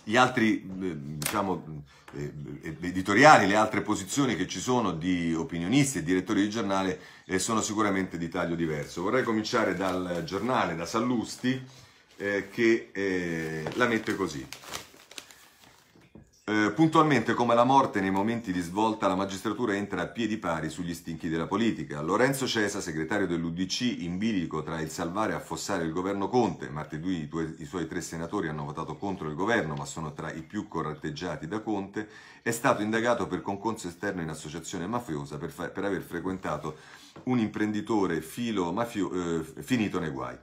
gli altri eh, diciamo, eh, eh, editoriali, le altre posizioni che ci sono di opinionisti e direttori di giornale eh, sono sicuramente di taglio diverso. Vorrei cominciare dal giornale, da Sallusti, eh, che eh, la mette così. Eh, puntualmente come la morte nei momenti di svolta la magistratura entra a piedi pari sugli stinchi della politica. Lorenzo Cesa, segretario dell'Udc, in bilico tra il salvare e affossare il governo Conte. Martedì i, tue, i suoi tre senatori hanno votato contro il governo, ma sono tra i più corratteggiati da Conte. È stato indagato per concorso esterno in associazione mafiosa per, fa, per aver frequentato un imprenditore filo mafio, eh, finito nei guai.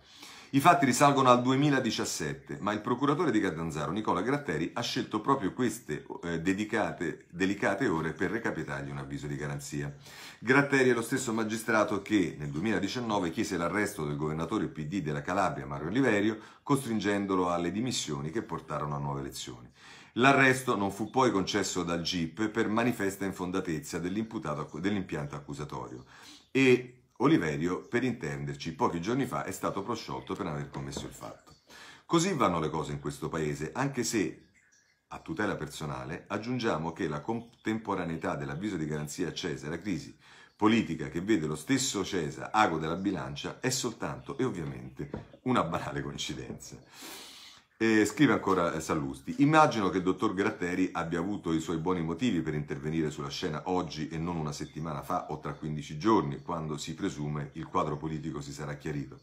I fatti risalgono al 2017, ma il procuratore di Catanzaro, Nicola Gratteri, ha scelto proprio queste eh, dedicate, delicate ore per recapitargli un avviso di garanzia. Gratteri è lo stesso magistrato che nel 2019 chiese l'arresto del governatore PD della Calabria, Mario Oliverio, costringendolo alle dimissioni che portarono a nuove elezioni. L'arresto non fu poi concesso dal GIP per manifesta infondatezza dell'impianto accusatorio e Oliverio, per intenderci, pochi giorni fa è stato prosciolto per aver commesso il fatto. Così vanno le cose in questo paese, anche se a tutela personale aggiungiamo che la contemporaneità dell'avviso di garanzia a accesa la crisi politica che vede lo stesso Cesa ago della bilancia è soltanto e ovviamente una banale coincidenza. E scrive ancora Sallusti, immagino che il dottor Gratteri abbia avuto i suoi buoni motivi per intervenire sulla scena oggi e non una settimana fa o tra 15 giorni, quando si presume il quadro politico si sarà chiarito.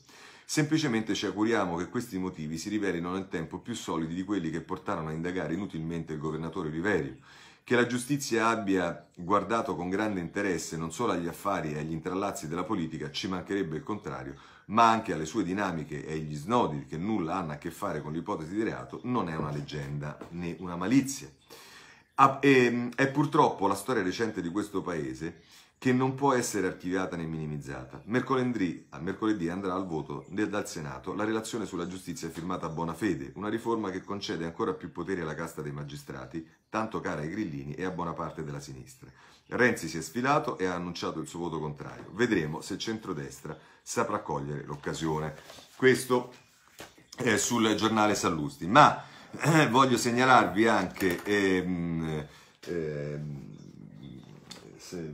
Semplicemente ci auguriamo che questi motivi si rivelino nel tempo più solidi di quelli che portarono a indagare inutilmente il governatore Riverio. che la giustizia abbia guardato con grande interesse non solo agli affari e agli intrallazzi della politica, ci mancherebbe il contrario, ma anche alle sue dinamiche e agli snodi che nulla hanno a che fare con l'ipotesi di reato, non è una leggenda né una malizia. Ah, ehm, è purtroppo la storia recente di questo paese che non può essere archiviata né minimizzata. Mercoledì, mercoledì andrà al voto dal Senato la relazione sulla giustizia firmata a Bonafede, una riforma che concede ancora più potere alla casta dei magistrati, tanto cara ai grillini e a buona parte della sinistra. Renzi si è sfilato e ha annunciato il suo voto contrario. Vedremo se il centrodestra saprà cogliere l'occasione. Questo è sul giornale Sallusti. Ma eh, voglio segnalarvi anche ehm, ehm,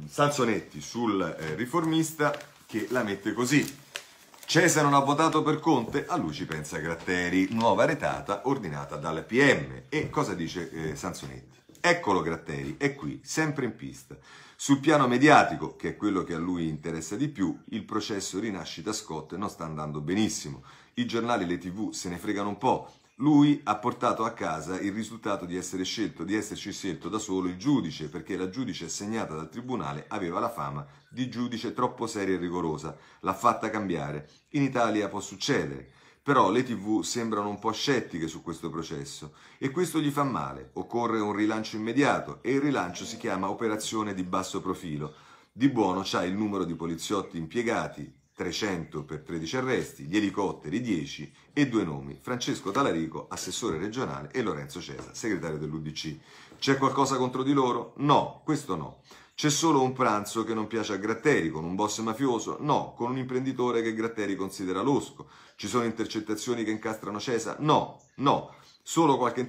Sansonetti sul eh, riformista che la mette così. Cesare non ha votato per Conte, a lui ci pensa Gratteri, nuova retata ordinata dal PM. E cosa dice eh, Sansonetti? Eccolo Gratteri, è qui, sempre in pista. Sul piano mediatico, che è quello che a lui interessa di più, il processo rinascita Scott non sta andando benissimo. I giornali e le tv se ne fregano un po'. Lui ha portato a casa il risultato di essere scelto, di esserci scelto da solo il giudice, perché la giudice assegnata dal tribunale aveva la fama di giudice troppo seria e rigorosa. L'ha fatta cambiare. In Italia può succedere. Però le tv sembrano un po' scettiche su questo processo e questo gli fa male. Occorre un rilancio immediato e il rilancio si chiama operazione di basso profilo. Di buono c'ha il numero di poliziotti impiegati, 300 per 13 arresti, gli elicotteri 10 e due nomi, Francesco Talarico, assessore regionale e Lorenzo Cesa, segretario dell'UDC. C'è qualcosa contro di loro? No, questo no. C'è solo un pranzo che non piace a Gratteri, con un boss mafioso? No, con un imprenditore che Gratteri considera losco. Ci sono intercettazioni che incastrano Cesa? No, no, solo qualche,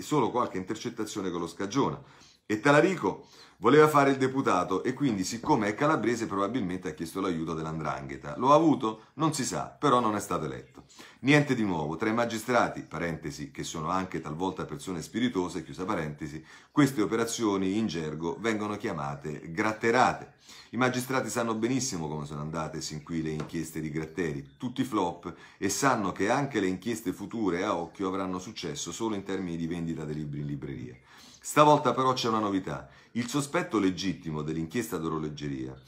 solo qualche intercettazione che lo scagiona. E Talarico Voleva fare il deputato e quindi, siccome è calabrese, probabilmente ha chiesto l'aiuto dell'andrangheta. Lo ha avuto? Non si sa, però non è stato eletto. Niente di nuovo, tra i magistrati, parentesi, che sono anche talvolta persone spiritose, chiusa parentesi, queste operazioni in gergo vengono chiamate gratterate. I magistrati sanno benissimo come sono andate sin qui le inchieste di Gratteri, tutti flop, e sanno che anche le inchieste future a occhio avranno successo solo in termini di vendita dei libri in libreria. Stavolta però c'è una novità. Il sospetto legittimo dell'inchiesta d'orologeria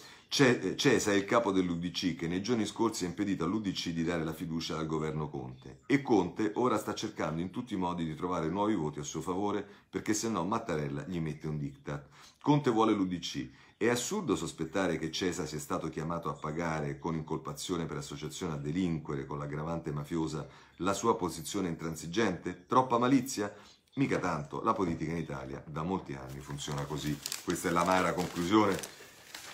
eh, Cesa è il capo dell'Udc che nei giorni scorsi ha impedito all'Udc di dare la fiducia al governo Conte e Conte ora sta cercando in tutti i modi di trovare nuovi voti a suo favore perché se no Mattarella gli mette un diktat. Conte vuole l'Udc. È assurdo sospettare che Cesa sia stato chiamato a pagare con incolpazione per associazione a delinquere con l'aggravante mafiosa la sua posizione intransigente? Troppa malizia? Mica tanto, la politica in Italia da molti anni funziona così. Questa è l'amara conclusione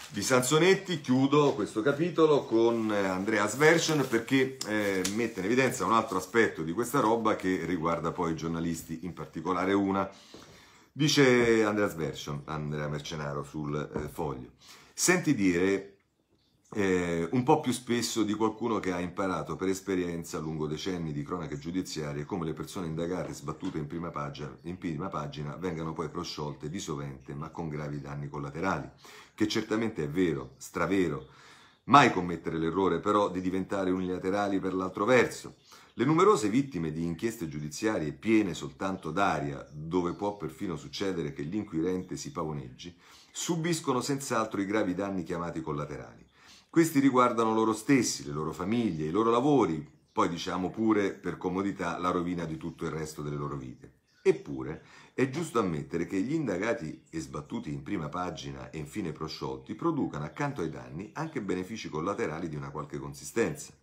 di Sanzonetti. Chiudo questo capitolo con eh, Andreas Version perché eh, mette in evidenza un altro aspetto di questa roba che riguarda poi i giornalisti, in particolare una. Dice Andreas Version, Andrea Mercenaro sul eh, foglio. Senti dire eh, un po' più spesso di qualcuno che ha imparato per esperienza lungo decenni di cronache giudiziarie come le persone indagate sbattute in prima, pagina, in prima pagina vengano poi prosciolte di sovente ma con gravi danni collaterali, che certamente è vero, stravero, mai commettere l'errore però di diventare unilaterali per l'altro verso. Le numerose vittime di inchieste giudiziarie piene soltanto d'aria, dove può perfino succedere che l'inquirente si pavoneggi, subiscono senz'altro i gravi danni chiamati collaterali. Questi riguardano loro stessi, le loro famiglie, i loro lavori, poi diciamo pure per comodità la rovina di tutto il resto delle loro vite. Eppure è giusto ammettere che gli indagati e sbattuti in prima pagina e infine prosciolti producano accanto ai danni anche benefici collaterali di una qualche consistenza.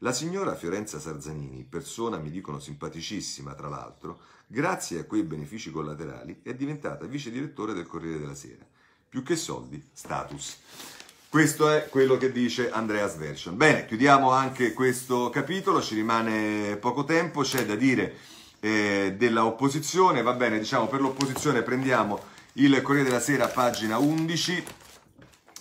La signora Fiorenza Sarzanini, persona mi dicono simpaticissima tra l'altro, grazie a quei benefici collaterali è diventata vice direttore del Corriere della Sera. Più che soldi, status. Questo è quello che dice Andreas Version. Bene, chiudiamo anche questo capitolo, ci rimane poco tempo, c'è da dire eh, dell'opposizione, va bene, diciamo per l'opposizione prendiamo il Corriere della Sera, pagina 11,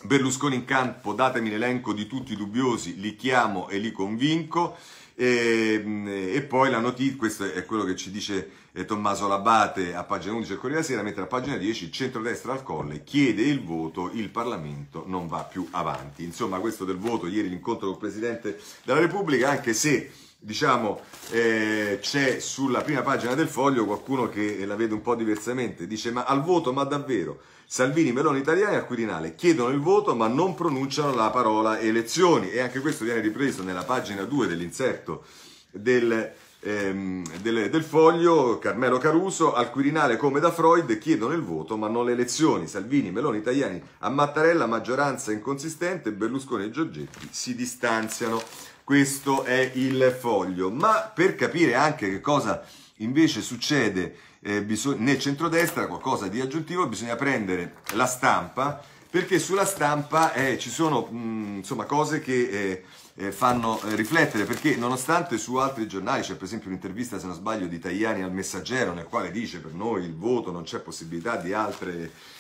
Berlusconi in campo, datemi l'elenco di tutti i dubbiosi, li chiamo e li convinco. E, ehm, e poi la notizia, questo è quello che ci dice eh, Tommaso Labate a pagina 11 del Corriere della Sera, mentre a pagina 10 il centrodestra al colle chiede il voto, il Parlamento non va più avanti. Insomma, questo del voto, ieri l'incontro con il Presidente della Repubblica, anche se diciamo, eh, c'è sulla prima pagina del foglio qualcuno che la vede un po' diversamente, dice ma al voto, ma davvero, Salvini, Meloni, italiani al Quirinale chiedono il voto ma non pronunciano la parola elezioni e anche questo viene ripreso nella pagina 2 dell'inserto del, ehm, del, del, foglio Carmelo Caruso al Quirinale come da Freud chiedono il voto ma non le elezioni Salvini, Meloni, italiani a Mattarella maggioranza inconsistente Berlusconi e Giorgetti si distanziano questo è il foglio ma per capire anche che cosa invece succede eh, bisog- nel centrodestra, qualcosa di aggiuntivo, bisogna prendere la stampa, perché sulla stampa eh, ci sono mh, mm, insomma, cose che eh, eh fanno eh, riflettere, perché nonostante su altri giornali, c'è per esempio un'intervista, se non sbaglio, di Tajani al Messaggero, nel quale dice per noi il voto non c'è possibilità di altre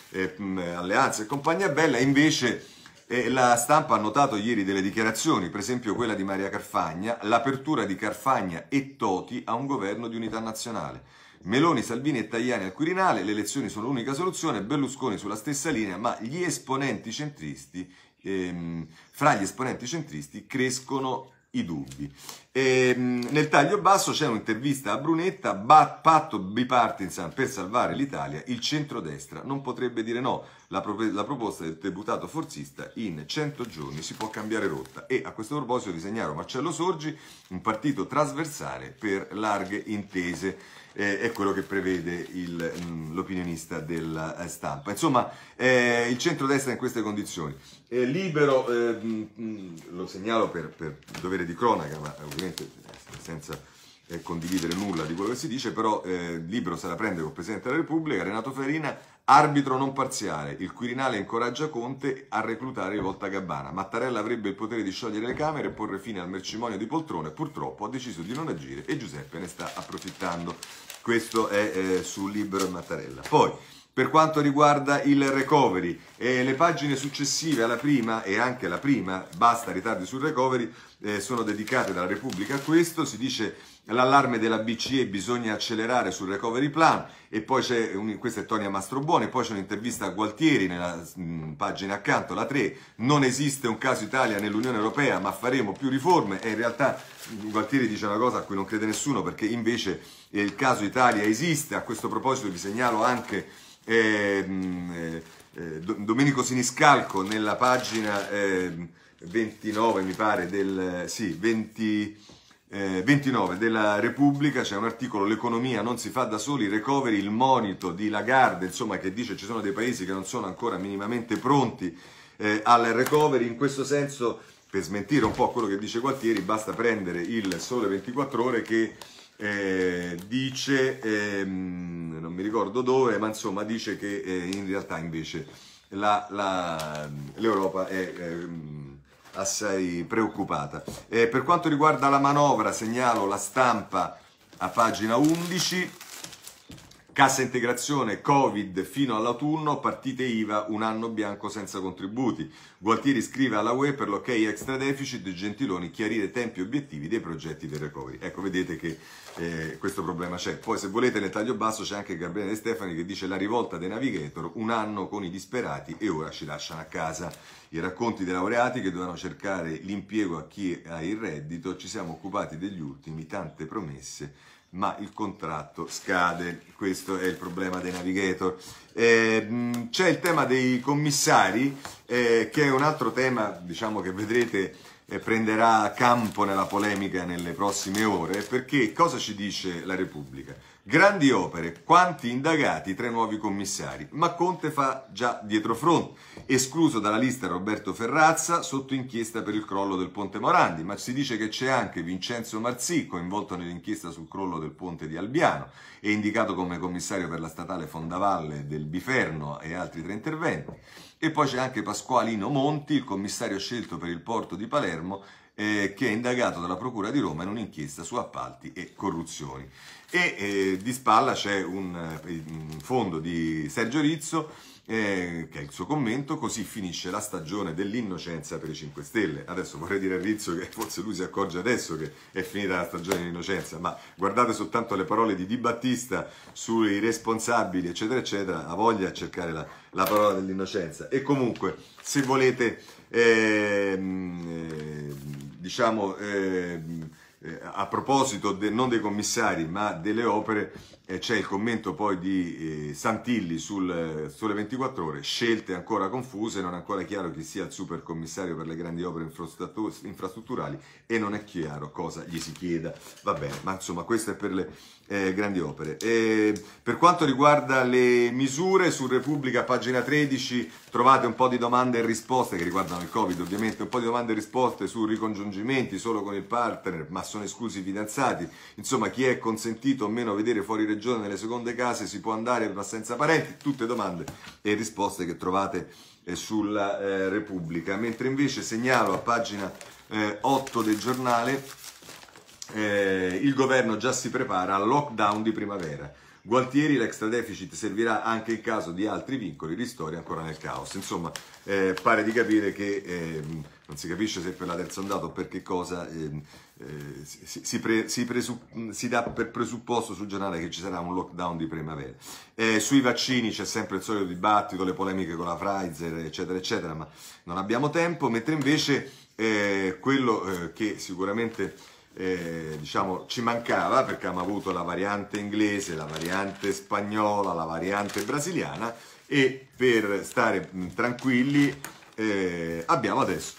mh, eh, mm, alleanze e compagnia bella, invece... E la stampa ha notato ieri delle dichiarazioni, per esempio quella di Maria Carfagna, l'apertura di Carfagna e Toti a un governo di unità nazionale. Meloni, Salvini e Tajani al Quirinale, le elezioni sono l'unica soluzione, Berlusconi sulla stessa linea, ma gli esponenti centristi, ehm, fra gli esponenti centristi crescono i dubbi. E, ehm, nel taglio basso c'è un'intervista a Brunetta, patto bipartisan per salvare l'Italia, il centrodestra non potrebbe dire no, la, pro- la, proposta del deputato forzista in 100 giorni si può cambiare rotta e a questo proposito vi Marcello Sorgi, un partito trasversale per larghe intese eh, è quello che prevede mm, l'opinionista della eh, stampa. Insomma, eh, il centrodestra in queste condizioni. Eh, libero, mh, mh, lo segnalo per, per, dovere di cronaca, ma ovviamente eh, senza eh, condividere nulla di quello che si dice, però eh, il libro se la prende col Presidente della Repubblica, Renato Farina, arbitro non parziale, il Quirinale incoraggia Conte a reclutare Volta Gabbana, Mattarella avrebbe il potere di sciogliere le Camere e porre fine al mercimonio di poltrone, purtroppo ha deciso di non agire e Giuseppe ne sta approfittando. Questo è eh, sul libro Mattarella. Poi, per quanto riguarda il recovery, eh, le pagine successive alla prima e anche la prima, basta ritardi sul recovery, eh, sono dedicate dalla Repubblica a questo, si dice l'allarme della BCE bisogna accelerare sul recovery plan e poi c'è, un, questa è Tonia Mastroboni, poi c'è un'intervista a Gualtieri nella mh, mm, pagina accanto, la 3, non esiste un caso Italia nell'Unione Europea ma faremo più riforme e in realtà mm, Gualtieri dice una cosa a cui non crede nessuno perché invece eh, il caso Italia esiste, a questo proposito vi segnalo anche ehm, eh, eh, Domenico Siniscalco nella pagina eh, 29 mi pare del... sì, 20 eh, 29 della Repubblica c'è un articolo L'economia non si fa da soli, recovery, il monito di Lagarde, insomma, che dice ci sono dei paesi che non sono ancora minimamente pronti eh, al recovery. In questo senso, per smentire un po' quello che dice Gualtieri, basta prendere il sole 24 ore che eh, dice, ehm, non mi ricordo dove, ma insomma dice che eh, in realtà invece la, la, l'Europa è... Ehm, assai preoccupata. Eh, per quanto riguarda la manovra, segnalo la stampa a pagina 11. Cassa integrazione, Covid fino all'autunno, partite IVA, un anno bianco senza contributi. Gualtieri scrive alla UE per l'ok extra deficit, Gentiloni chiarire tempi e obiettivi dei progetti del recovery. Ecco, vedete che eh, questo problema c'è. Poi se volete nel taglio basso c'è anche Gabriele De Stefani che dice la rivolta dei navigator, un anno con i disperati e ora ci lasciano a casa i racconti dei laureati che dovevano cercare l'impiego a chi ha il reddito, ci siamo occupati degli ultimi, tante promesse, ma il contratto scade, questo è il problema dei navigator. Eh, c'è il tema dei commissari, eh, che è un altro tema diciamo, che vedrete eh, prenderà campo nella polemica nelle prossime ore, perché cosa ci dice la Repubblica? Grandi opere, quanti indagati, tre nuovi commissari, ma Conte fa già dietro front, escluso dalla lista Roberto Ferrazza sotto inchiesta per il crollo del Ponte Morandi, ma si dice che c'è anche Vincenzo Marzì coinvolto nell'inchiesta sul crollo del Ponte di Albiano e indicato come commissario per la statale Fondavalle del Biferno e altri tre interventi. E poi c'è anche Pasqualino Monti, il commissario scelto per il porto di Palermo, eh, che è indagato dalla Procura di Roma in un'inchiesta su appalti e corruzioni e eh, di spalla c'è un, un, fondo di Sergio Rizzo eh, che è il suo commento, così finisce la stagione dell'innocenza per i 5 Stelle. Adesso vorrei dire a Rizzo che forse lui si accorge adesso che è finita la stagione dell'innocenza, ma guardate soltanto le parole di Di Battista sui responsabili, eccetera, eccetera, ha voglia di cercare la, la parola dell'innocenza. E comunque, se volete, ehm, eh, diciamo... Ehm, eh, a proposito de, non dei commissari ma delle opere, eh, c'è il commento poi di eh, Santilli sul eh, Sole 24 Ore, scelte ancora confuse, non è ancora chiaro chi sia il super commissario per le grandi opere infrastrutturali e non è chiaro cosa gli si chieda. Va bene, ma insomma questo è per le eh, grandi opere. E per quanto riguarda le misure, su Repubblica, pagina 13, trovate un po' di domande e risposte che riguardano il Covid, ovviamente, un po' di domande e risposte su ricongiungimenti solo con il partner, ma sono esclusi i fidanzati. Insomma, chi è consentito o meno vedere fuori regione nelle seconde case si può andare ma senza parenti, tutte domande e risposte che trovate eh, sulla eh, Repubblica. Mentre invece segnalo a pagina 8 eh, del giornale eh, il governo già si prepara al lockdown di primavera. Gualtieri l'extra deficit servirà anche in caso di altri vincoli, ristori ancora nel caos. Insomma, eh, pare di capire che eh, non si capisce se per la terza ondata o per che cosa ehm, eh, si, si, pre, si, si, dà per presupposto sul giornale che ci sarà un lockdown di primavera. Eh, sui vaccini c'è sempre il solito dibattito, le polemiche con la Pfizer, eccetera, eccetera, ma non abbiamo tempo, mentre invece eh, quello che sicuramente eh, diciamo, ci mancava perché abbiamo avuto la variante inglese, la variante spagnola, la variante brasiliana e per stare tranquilli eh, abbiamo adesso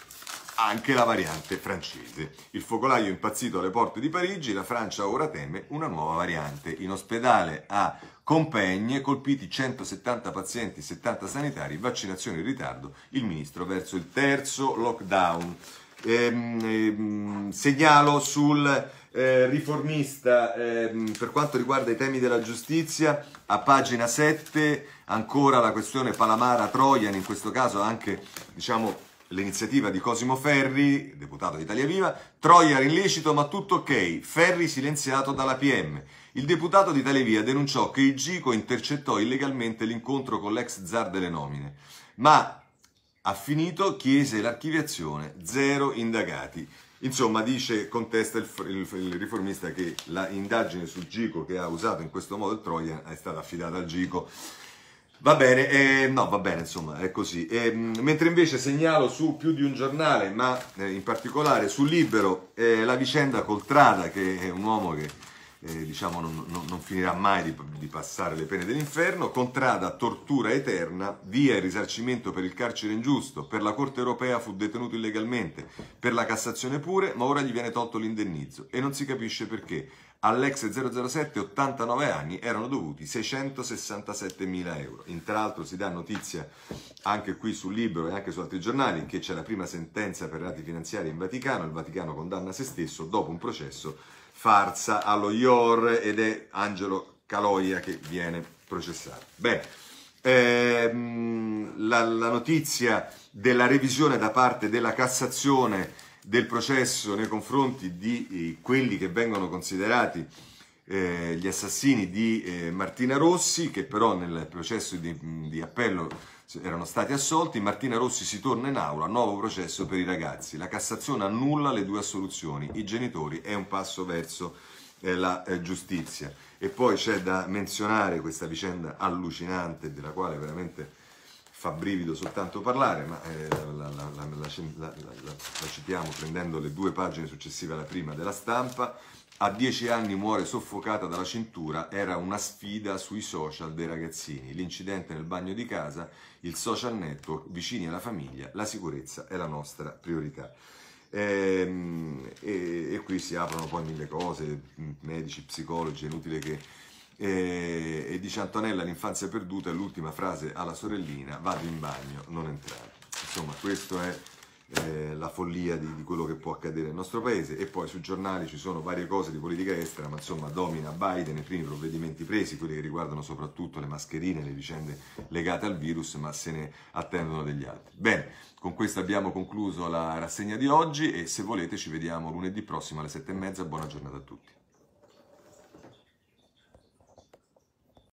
anche la variante francese. Il focolaio impazzito alle porte di Parigi, la Francia ora teme una nuova variante. In ospedale a Compagne colpiti 170 pazienti, 70 sanitari, vaccinazione in ritardo, il ministro verso il terzo lockdown ehm, ehm, segnalo sul eh, riformista ehm, per quanto riguarda i temi della giustizia, a pagina 7 ancora la questione palamara trojan in questo caso anche diciamo, l'iniziativa di Cosimo Ferri, deputato di Italia Viva, Trojan illecito ma tutto ok, Ferri silenziato dalla PM. Il deputato di Italia Viva denunciò che il Gico intercettò illegalmente l'incontro con l'ex zar delle nomine, ma ha finito, chiese l'archiviazione, zero indagati. Insomma, dice, contesta il, il, il riformista che l'indagine sul Gico che ha usato in questo modo il Trojan è stata affidata al Gico. Va bene, eh, no, va bene, insomma, è così. Eh, mentre invece segnalo su più di un giornale, ma eh, in particolare sul Libero, eh, la vicenda Coltrada, che è un uomo che eh, diciamo, non, non, non, finirà mai di, di, passare le pene dell'inferno, contrada tortura eterna, via il risarcimento per il carcere ingiusto, per la Corte europea fu detenuto illegalmente, per la Cassazione pure, ma ora gli viene tolto l'indennizzo e non si capisce perché. All'ex 007 89 anni erano dovuti 667 mila euro. In, si dà notizia anche qui sul libro e anche su altri giornali che c'è la prima sentenza per reati finanziari in Vaticano, il Vaticano condanna se stesso dopo un processo farsa allo IOR ed è Angelo Caloia che viene processato. Bene, ehm, la, la notizia della revisione da parte della Cassazione del processo nei confronti di eh, quelli che vengono considerati eh, gli assassini di eh, Martina Rossi, che però nel processo di, di appello erano stati assolti, Martina Rossi si torna in aula, nuovo processo per i ragazzi. La Cassazione annulla le due assoluzioni, i genitori è un passo verso eh, la eh, giustizia. E poi c'è da menzionare questa vicenda allucinante della quale veramente fa brivido soltanto parlare, ma eh, la, la, la, la citiamo prendendo le due pagine successive alla prima della stampa. A dieci anni muore soffocata dalla cintura, era una sfida sui social dei ragazzini. L'incidente nel bagno di casa il social network, vicini alla famiglia, la sicurezza è la nostra priorità. E, ehm, e, e qui si aprono poi mille cose, medici, psicologi, è inutile che... E, eh, e dice Antonella, l'infanzia perduta, l'ultima frase alla sorellina, vado in bagno, non entrare. Insomma, questo è eh, la follia di, di, quello che può accadere nel nostro paese e poi sui giornali ci sono varie cose di politica estera, ma insomma domina Biden i primi provvedimenti presi, quelli che riguardano soprattutto le mascherine, le vicende legate al virus, ma se ne attendono degli altri. Bene, con questo abbiamo concluso la rassegna di oggi e se volete ci vediamo lunedì prossimo alle sette e mezza, buona giornata a tutti.